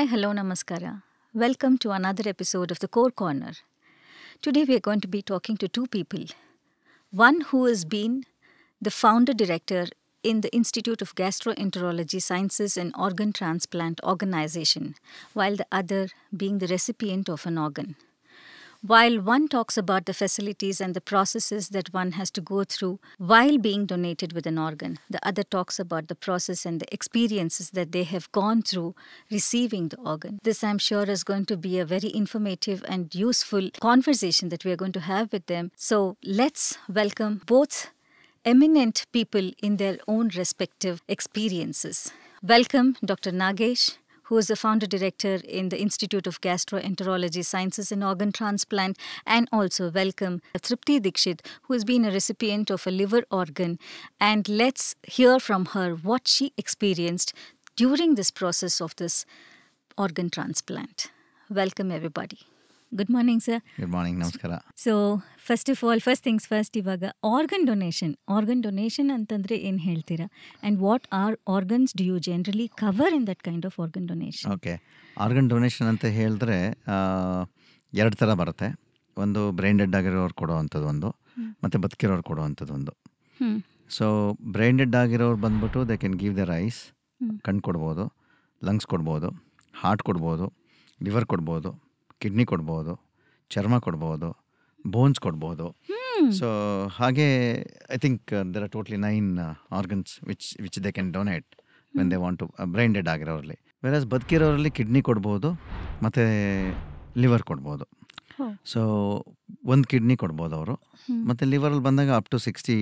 Hi, hello, namaskara. Welcome to another episode of the Core Corner. Today we are going to be talking to two people. One who has been the founder director in the Institute of Gastroenterology Sciences and Organ Transplant Organization, while the other being the recipient of an organ while one talks about the facilities and the processes that one has to go through while being donated with an organ, the other talks about the process and the experiences that they have gone through receiving the organ. This, I'm sure, is going to be a very informative and useful conversation that we are going to have with them. So let's welcome both eminent people in their own respective experiences. Welcome, Dr. Nagesh who is the founder director in the Institute of Gastroenterology Sciences and Organ Transplant, and also welcome Tripti Dikshit, who has been a recipient of a liver organ. And let's hear from her what she experienced during this process of this organ transplant. Welcome, everybody. Good morning sir good morning ನಮಸ್ಕಾರ so first of all first things first ಇವಾಗ organ donation organ donation ಅಂತಂದ್ರೆ ಏನು ಹೇಳ್ತೀರಾ and what are organs do you generally cover in that kind of organ donation okay organ donation ಅಂತ ಹೇಳಿದ್ರೆ ಎರಡು ಥರ ಬರುತ್ತೆ ಒಂದು ಬ್ರೈನ್ ಡೆಡ್ ಆಗಿರೋರು ಕೊಡುವಂಥದ್ದು ಒಂದು ಮತ್ತು ಬದುಕಿರೋರು ಕೊಡುವಂಥದ್ದು ಒಂದು ಸೊ ಬ್ರೈನ್ ಡೆಡ್ ಆಗಿರೋರು ಬಂದ್ಬಿಟ್ಟು they can give the rice ಕಣ್ಣು ಕೊಡ್ಬೋದು ಲಂಗ್ಸ್ ಕೊಡ್ಬೋದು ಹಾರ್ಟ್ ಕೊಡ್ಬೋದು ಲಿವರ್ ಕೊಡ್ಬೋದು ಕಿಡ್ನಿ ಕೊಡ್ಬೋದು ಚರ್ಮ ಕೊಡ್ಬೋದು ಬೋನ್ಸ್ ಕೊಡ್ಬೋದು ಸೊ ಹಾಗೆ I think there are totally nine organs which which they can donate when they want to brain dead ಆಗಿರೋರಲ್ಲಿ ವೆರಸ್ ಬದುಕಿರೋರಲ್ಲಿ ಕಿಡ್ನಿ ಕೊಡ್ಬೋದು ಮತ್ತು ಲಿವರ್ ಕೊಡ್ಬೋದು ಸೊ ಒಂದು ಕಿಡ್ನಿ ಕೊಡ್ಬೋದು ಅವರು ಮತ್ತು ಲಿವರಲ್ಲಿ ಬಂದಾಗ up to sixty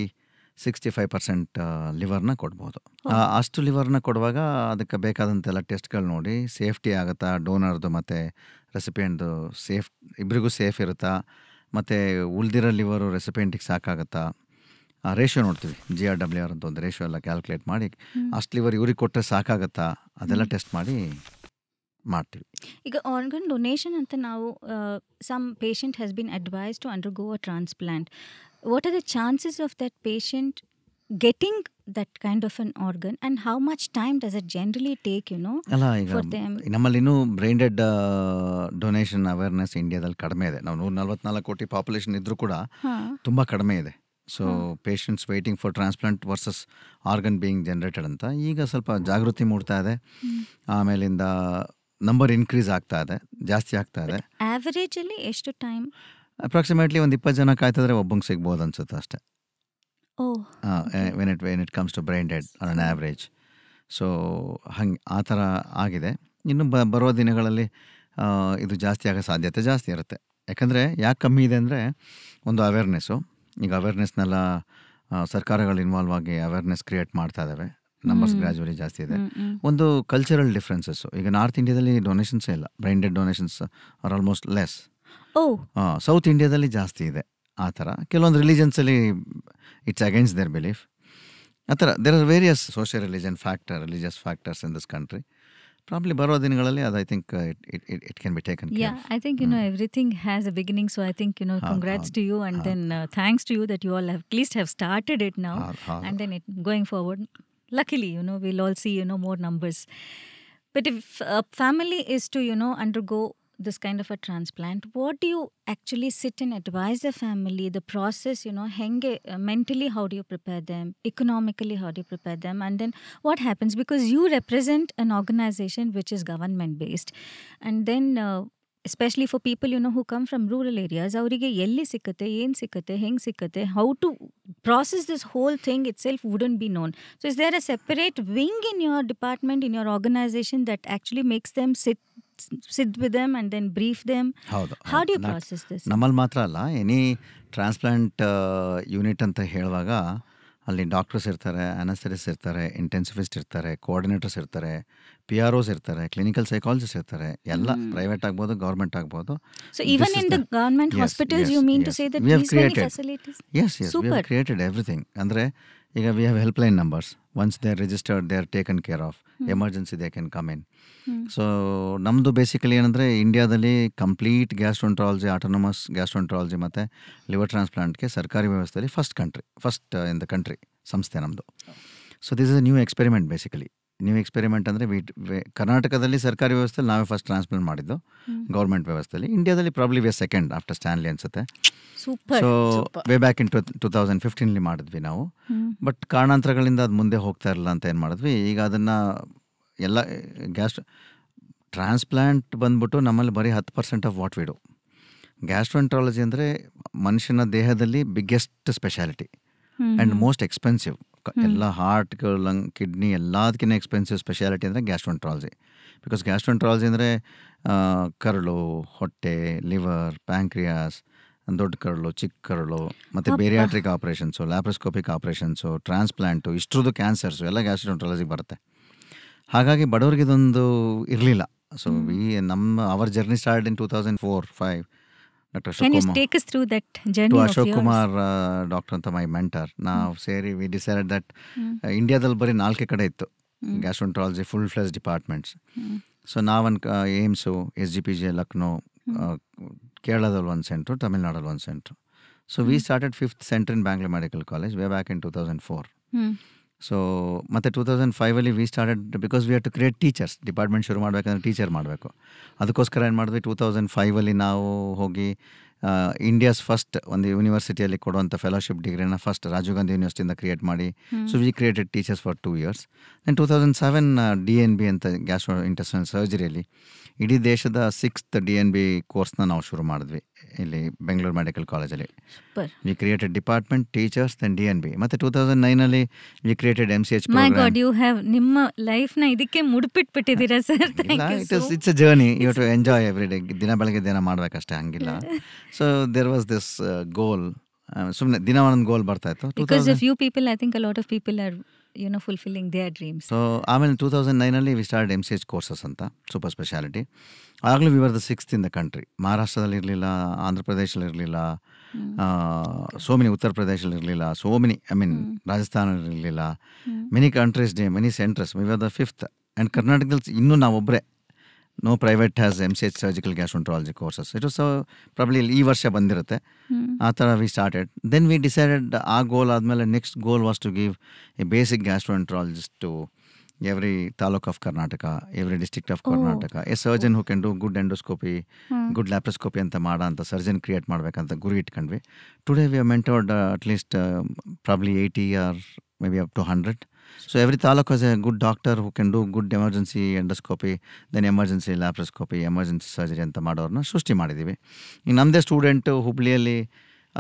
sixty five percent ಲಿವರ್ನ ಕೊಡ್ಬೋದು ಅಷ್ಟು ಲಿವರ್ನ ಕೊಡುವಾಗ ಅದಕ್ಕೆ ಬೇಕಾದಂತೆಲ್ಲ ಟೆಸ್ಟ್ಗಳು ನೋಡಿ ಸೇಫ್ಟಿ ಆಗುತ್ತಾ ಡೋನರ್ದು ಮತ್ತು ರೆಸಿಪಿಯೆಂಟ್ದು ಸೇಫ್ ಇಬ್ಬರಿಗೂ ಸೇಫ್ ಇರುತ್ತಾ ಮತ್ತು ಉಳಿದಿರೋ ಲಿವರು ರೆಸಿಪಿಯೆಂಟಿಗೆ ಸಾಕಾಗುತ್ತಾ ಆ ರೇಷಿಯೋ ನೋಡ್ತೀವಿ ಜಿ ಆರ್ ಡಬ್ಲ್ಯೂ ಆರ್ ಅಂತ ಒಂದು ರೇಷಿಯೋ ಎಲ್ಲ ಕ್ಯಾಲ್ಕುಲೇಟ್ ಮಾಡಿ ಅಷ್ಟು ಲಿವರ್ ಇವ್ರಿಗೆ ಕೊಟ್ಟರೆ ಸಾಕಾಗತ್ತಾ ಅದೆಲ್ಲ ಟೆಸ್ಟ್ ಮಾಡಿ ಮಾಡ್ತೀವಿ ಈಗ ಆರ್ಗನ್ ಡೊನೇಷನ್ ಅಂತ ನಾವು some patient has been advise to go a transplant what are the chances of that patient getting that kind of an organ and how much time does it generally take you know ಅಲ್ಲ ಈಗ ನಮ್ಮಲ್ಲಿ ಇನ್ನೂ brain dead donation awareness ಇಂಡಿಯಾದಲ್ಲಿ ಕಡಿಮೆ ಇದೆ ನಾವು ನೂರ ನಲವತ್ನಾಲ್ಕು ಕೋಟಿ ಪಾಪ್ಯುಲೇಷನ್ ಇದ್ರೂ ಕೂಡ ತುಂಬ ಕಡಿಮೆ ಇದೆ so patients waiting for transplant versus organ being generated ಅಂತ ಈಗ ಸ್ವಲ್ಪ ಜಾಗೃತಿ ಮೂಡ್ತಾ ಇದೆ ಆಮೇಲಿಂದ ನಂಬರ್ ಇನ್ಕ್ರೀಸ್ ಆಗ್ತಾ ಇದೆ ಜಾಸ್ತಿ ಆಗ್ತಾ ಇದೆ ಆವರೇಜಲ್ಲಿ ಎಷ್ಟು ಟೈಮ್ ಅಪ್ರಾಕ್ಸಿಮೇಟ್ಲಿ ಒಂದು ಇಪ್ಪತ್ತು ಜನ ಕಾಯ್ತಿದ್ರೆ ಒಬ್ಬಂಗೆ ಸಿಗ್ಬೋದು ಅನ್ಸುತ್ತೆ ಅಷ್ಟೇ when it when it comes to brain dead on an average so ಹಂಗೆ ಆ ಥರ ಆಗಿದೆ ಇನ್ನು ಬ ಬರೋ ದಿನಗಳಲ್ಲಿ ಇದು ಜಾಸ್ತಿ ಆಗೋ ಸಾಧ್ಯತೆ ಜಾಸ್ತಿ ಇರುತ್ತೆ ಯಾಕಂದರೆ ಯಾಕೆ ಕಮ್ಮಿ ಇದೆ ಅಂದರೆ ಒಂದು ಅವೇರ್ನೆಸ್ಸು ಈಗ ಅವೇರ್ನೆಸ್ನೆಲ್ಲ ಸರ್ಕಾರಗಳು ಇನ್ವಾಲ್ವ್ ಆಗಿ ಅವೇರ್ನೆಸ್ ಕ್ರಿಯೇಟ್ ಮಾಡ್ತಾ ಇದ್ದಾವೆ ನಂಬರ್ಸ್ ಗ್ರ್ಯಾಜುವಲಿ ಜಾಸ್ತಿ ಇದೆ ಒಂದು ಕಲ್ಚರಲ್ ಡಿಫ್ರೆನ್ಸಸ್ಸು ಈಗ ನಾರ್ತ್ ಇಂಡಿಯಾದಲ್ಲಿ ಡೊನೇಷನ್ಸೇ ಇಲ್ಲ brain dead donations are almost less south ಇಂಡಿಯಾದಲ್ಲಿ ಜಾಸ್ತಿ ಇದೆ ಆ ಥರ ಕೆಲವೊಂದು ರಿಲಿಜನ್ಸಲ್ಲಿ ಇಟ್ಸ್ ಅಗೇನ್ಸ್ಟ್ ದೇರ್ ಬಿಲೀಫ್ ಆ ಥರ there are various social religion factor religious factors in this country probably ಬರೋ ದಿನಗಳಲ್ಲಿ ಅದು I think it it it it can be taken yeah I think you know everything has a beginning so I think you know congrats to you and then thanks to you that you all have at least have started it ನಾವು and then it going forward luckily you know will all see you know more numbers but if family is to you know undergo this kind of a transplant what do you actually sit and advise the family the process you know uh, mentally how do you prepare them economically how do you prepare them and then what happens because you represent an organization which is government based and then uh, especially for people you know who come from rural areas aurige elli sikate yen sikate heng sikate how to process this whole thing itself wouldn't be known so is there a separate wing in your department in your organization that actually makes them sit sit with them and then brief them ಹೌದು you process this ನಮ್ಮಲ್ಲಿ ಮಾತ್ರ ಅಲ್ಲ any transplant unit ಅಂತ ಹೇಳುವಾಗ ಅಲ್ಲಿ doctors ಇರ್ತಾರೆ ಅನಸ್ಥೆಟಿಸ್ ಇರ್ತಾರೆ ಇಂಟೆನ್ಸಿಫಿಸ್ಟ್ ಇರ್ತಾರೆ ಕೋಆರ್ಡಿನೇಟರ್ಸ್ ಇರ್ತಾರೆ ಪಿ ಆರ್ ಓಸ್ ಇರ್ತಾರೆ ಕ್ಲಿನಿಕಲ್ ಸೈಕಾಲಜಿಸ್ಟ್ ಇರ್ತಾರೆ ಎಲ್ಲ ಪ್ರೈವೇಟ್ ಆಗ್ಬೋದು ಗೌರ್ಮೆಂಟ್ ಆಗ್ಬೋದು so even in the government hospital you mean to say that we have created S S we have created everything ಅಂದ್ರೆ ಈಗ we have helpline numbers once they are registered they are taken care of emergency they can come in so ನಮ್ಮದು basically ಏನಂದರೆ ಇಂಡಿಯಾದಲ್ಲಿ complete gastroenterology autonomous gastroenterology ಮತ್ತು liver ಟ್ರಾನ್ಸ್ಪ್ಲಾಂಟ್ಗೆ ಸರ್ಕಾರಿ ವ್ಯವಸ್ಥೆಯಲ್ಲಿ first country first in the country ಸಂಸ್ಥೆ ನಮ್ಮದು so this is a new experiment basically ನೀವು ಎಕ್ಸ್ಪೆರಿಮೆಂಟ್ ಅಂದರೆ ಕರ್ನಾಟಕದಲ್ಲಿ ಸರ್ಕಾರಿ ವ್ಯವಸ್ಥೆಯಲ್ಲಿ ನಾವೇ ಫಸ್ಟ್ ಟ್ರಾನ್ಸ್ಪ್ಲಾಂಟ್ ಮಾಡಿದ್ದು ಗೌರ್ಮೆಂಟ್ ವ್ಯವಸ್ಥೆಯಲ್ಲಿ ಇಂಡಿಯಾದಲ್ಲಿ probably we second after Stanley ಅನ್ಸುತ್ತೆ so way back in to two thousand ಫಿಫ್ಟೀನ್ಲಿ ಮಾಡಿದ್ವಿ ನಾವು ಬಟ್ ಕಾರಣಾಂತರಗಳಿಂದ ಅದು ಮುಂದೆ ಹೋಗ್ತಾ ಇರಲ್ಲ ಅಂತ ಏನು ಮಾಡಿದ್ವಿ ಈಗ ಅದನ್ನು ಎಲ್ಲ ಗ್ಯಾಸ್ಟ್ ಟ್ರಾನ್ಸ್ಪ್ಲಾಂಟ್ ಬಂದ್ಬಿಟ್ಟು ನಮ್ಮಲ್ಲಿ ಬರೀ ಹತ್ತು percent of what we do gastroenterology ಅಂದರೆ ಮನುಷ್ಯನ ದೇಹದಲ್ಲಿ biggest speciality and most expensive ಎಲ್ಲ ಹಾರ್ಟ್ ಲಂಗ್ ಕಿಡ್ನಿ ಎಲ್ಲದಕ್ಕಿಂತ ಎಕ್ಸ್ಪೆನ್ಸಿವ್ ಸ್ಪೆಷಾಲಿಟಿ ಅಂದರೆ ಗ್ಯಾಸ್ಟ್ರೊಂಟ್ರಾಲಜಿ ಬಿಕಾಸ್ ಗ್ಯಾಸ್ಟ್ರೋಂಟ್ರಾಲಜಿ ಅಂದರೆ ಕರಳು ಹೊಟ್ಟೆ ಲಿವರ್ ಪ್ಯಾಂಕ್ರಿಯಾಸ್ ದೊಡ್ಡ ಕರಳು ಚಿಕ್ಕ ಕರಳು ಮತ್ತು bariatric operations laparoscopic operations transplant ಇಷ್ಟ್ರದ್ದು ಕ್ಯಾನ್ಸರ್ಸು ಎಲ್ಲ ಗ್ಯಾಸ್ಟ್ರೋಂಟ್ರಾಲಜಿಗೆ ಬರುತ್ತೆ ಹಾಗಾಗಿ ಬಡವರಿಗೆ ಇದೊಂದು ಇರಲಿಲ್ಲ ಸೊ ವಿ ನಮ್ಮ our journey start in two thousand four five doctor Can doctor uh, ಅಂತ ಮೈ ಮೆಂಟರ್ ನಾವು ಸೇರಿ ವಿ ಡಿಸೈಡೆಡ್ ದಟ್ ಇಂಡಿಯಾದಲ್ಲಿ ಬರೀ ನಾಲ್ಕೇ ಕಡೆ ಇತ್ತು gastroenterology full fledged departments so ನಾವನ್ AIIMS S G P J Lucknow ಕೇರಳದಲ್ಲಿ ಒಂದು ಸೆಂಟ್ರು ತಮಿಳ್ನಾಡಲ್ಲಿ ಒಂದು centre so we started fifth centre in Bangalore medical college way back in two thousand four so ಮತ್ತು ಟೂ ತೌಸಂಡ್ ಫೈವಲ್ಲಿ we started because we are to create teachers department ಶುರು ಮಾಡಬೇಕಂದ್ರೆ teacher ಮಾಡಬೇಕು ಅದಕ್ಕೋಸ್ಕರ ಏನು ಮಾಡಿದ್ವಿ ಟೂ ತೌಸಂಡ್ ಫೈವಲ್ಲಿ ನಾವು ಹೋಗಿ ಇಂಡಿಯಾಸ್ ಫಸ್ಟ್ ಒಂದು ಯೂನಿವರ್ಸಿಟಿಯಲ್ಲಿ ಕೊಡುವಂಥ ಫೆಲೋಶಿಪ್ ಡಿಗ್ರಿನ ಫಸ್ಟ್ ರಾಜೀವ್ ಗಾಂಧಿ ಯೂನಿವರ್ಸಿಟಿಯಿಂದ ಕ್ರಿಯೇಟ್ ಮಾಡಿ so we created teachers for two years then two thousand seven D N B ಅಂತ ಗ್ಯಾಸ್ ಇಂಟೆಸ್ಟೈನಲ್ ಸರ್ಜರಿಯಲ್ಲಿ ಇಡೀ ದೇಶದ ಸಿಕ್ಸ್ತ್ ಡಿ ಎನ್ ಬಿ ಕೋರ್ಸ್ನ ನಾವು ಶುರು ಮಾಡಿದ್ವಿ ಇಲ್ಲಿ ಬೆಂಗಳೂರು ಮೆಡಿಕಲ್ ಕಾಲೇಜಲ್ಲಿ we created department teachers then D N B ಮತ್ತೆ ಟೂ ತೌಸಂಡ್ ನೈನಲ್ಲಿ we created M C H my god you have ನಿಮ್ಮ ಲೈಫ್ನ ಇದಕ್ಕೆ ಮುಡಿಪಿಟ್ಬಿಟ್ಟಿದ್ದೀರಾ sir it's it's a journey you to enjoy every day ದಿನ ಬೆಳಗ್ಗೆ ದಿನ ಮಾಡಬೇಕಷ್ಟೇ ಹಂಗಿಲ್ಲ so there was this goal ಸುಮ್ಮನೆ ದಿನ ಒಂದೊಂದು ಗೋಲ್ ಬರ್ತಾ ಇತ್ತು because if you people I think a lot of people are you know fulfilling they dreams so ಆಮೇಲೆ ಟೂ ತೌಸಂಡ್ ನೈನಲ್ಲಿ we start M C H courses ಅಂತ super speciality ಆಗಲೂ we were the sixth in the country ಮಹಾರಾಷ್ಟ್ರದಲ್ಲಿರಲಿಲ್ಲ ಆಂಧ್ರ ಪ್ರದೇಶದಲ್ಲಿ ಇರಲಿಲ್ಲ so many ಉತ್ತರ ಪ್ರದೇಶದಲ್ಲಿ ಇರಲಿಲ್ಲ so many I mean Rajasthan ಇರಲಿಲ್ಲ many countries they many we we were the fifth and ಕರ್ನಾಟಕದಲ್ಲಿ ಇನ್ನೂ ನಾವೊಬ್ಬರೇ no private has M C H surgical gastroenterology courses it so probably ಈ ವರ್ಷ ಬಂದಿರುತ್ತೆ ಆ ಥರ we started then we decided ಆ ಗೋಲ್ ಆದಮೇಲೆ next goal was to give a basic gastroenterologist to every taluk of Karnataka every district of Karnataka a surgeon who can do good endoscopy good laparoscopy ಅಂತ ಮಾಡೋ ಅಂತ ಸರ್ಜನ್ ಕ್ರಿಯೇಟ್ ಮಾಡಬೇಕಂತ ಗುರಿ ಇಟ್ಕೊಂಡ್ವಿ today we are mentored at least probably eighty or maybe up to hundred So every thalak has a good doctor who can do good emergency endoscopy, then emergency laparoscopy, emergency surgery ಅಂತ ಮಾಡೋರನ್ನ ಸೃಷ್ಟಿ ಮಾಡಿದ್ದೀವಿ ಈಗ student student ಹುಬ್ಳಿಯಲ್ಲಿ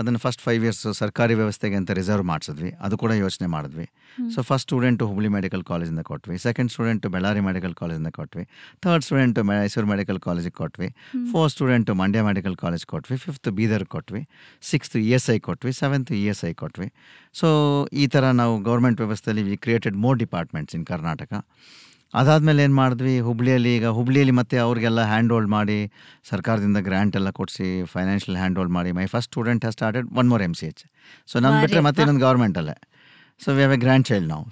ಅದನ್ನು first five years ಸರ್ಕಾರಿ ವ್ಯವಸ್ಥೆಗೆ ಅಂತ reserve ಮಾಡಿಸಿದ್ವಿ ಅದು ಕೂಡ ಯೋಚನೆ ಮಾಡಿದ್ವಿ so first student Hubli medical ಕಾಲೇಜಿಂದ ಕೊಟ್ವಿ ಸೆಕೆಂಡ್ ಸ್ಟೂಡೆಂಟು ಬಳ್ಳಾರಿ ಮೆಡಿಕಲ್ ಕಾಲೇಜಿಂದ ಕೊಟ್ವಿ ಥರ್ಡ್ ಸ್ಟೂಡೆಂಟು ಮೈಸೂರು ಮೆಡಿಕಲ್ ಕಾಲೇಜಿಗೆ ಕೊಟ್ವಿ fourth student Mandya medical college ಕೊಟ್ವಿ ಫಿಫ್ತ್ ಬೀದರ್ ಕೊಟ್ವಿ ಸಿಕ್ಸ್ತ್ ಇ ಎಸ್ ಐ ಕೊಟ್ವಿ ಸೆವೆಂತ್ ಇ ಎಸ್ ಐ ಕೊಟ್ವಿ ಸೊ ಈ ಥರ ನಾವು ಗೌರ್ಮೆಂಟ್ ವ್ಯವಸ್ಥೆಯಲ್ಲಿ we created more departments in Karnataka ಅದಾದಮೇಲೆ ಏನು ಮಾಡಿದ್ವಿ ಹುಬ್ಳಿಯಲ್ಲಿ ಈಗ ಹುಬ್ಳಿಯಲ್ಲಿ ಮತ್ತೆ ಅವ್ರಿಗೆಲ್ಲ ಹ್ಯಾಂಡ್ ಹೋಲ್ಡ್ ಮಾಡಿ ಸರ್ಕಾರದಿಂದ ಗ್ರ್ಯಾಂಟ್ ಎಲ್ಲ ಕೊಡಿಸಿ ಫೈನಾನ್ಷಿಯಲ್ ಹ್ಯಾಂಡ್ ಹೋಲ್ಡ್ ಮಾಡಿ my first student has started one more M C H so ನಮ್ಮ ಬಿಟ್ಟರೆ ಮತ್ತೆ ಗೌರ್ಮೆಂಟ್ ಗೌರ್ಮೆಂಟಲ್ಲೇ so we have a grandchild ನಾವು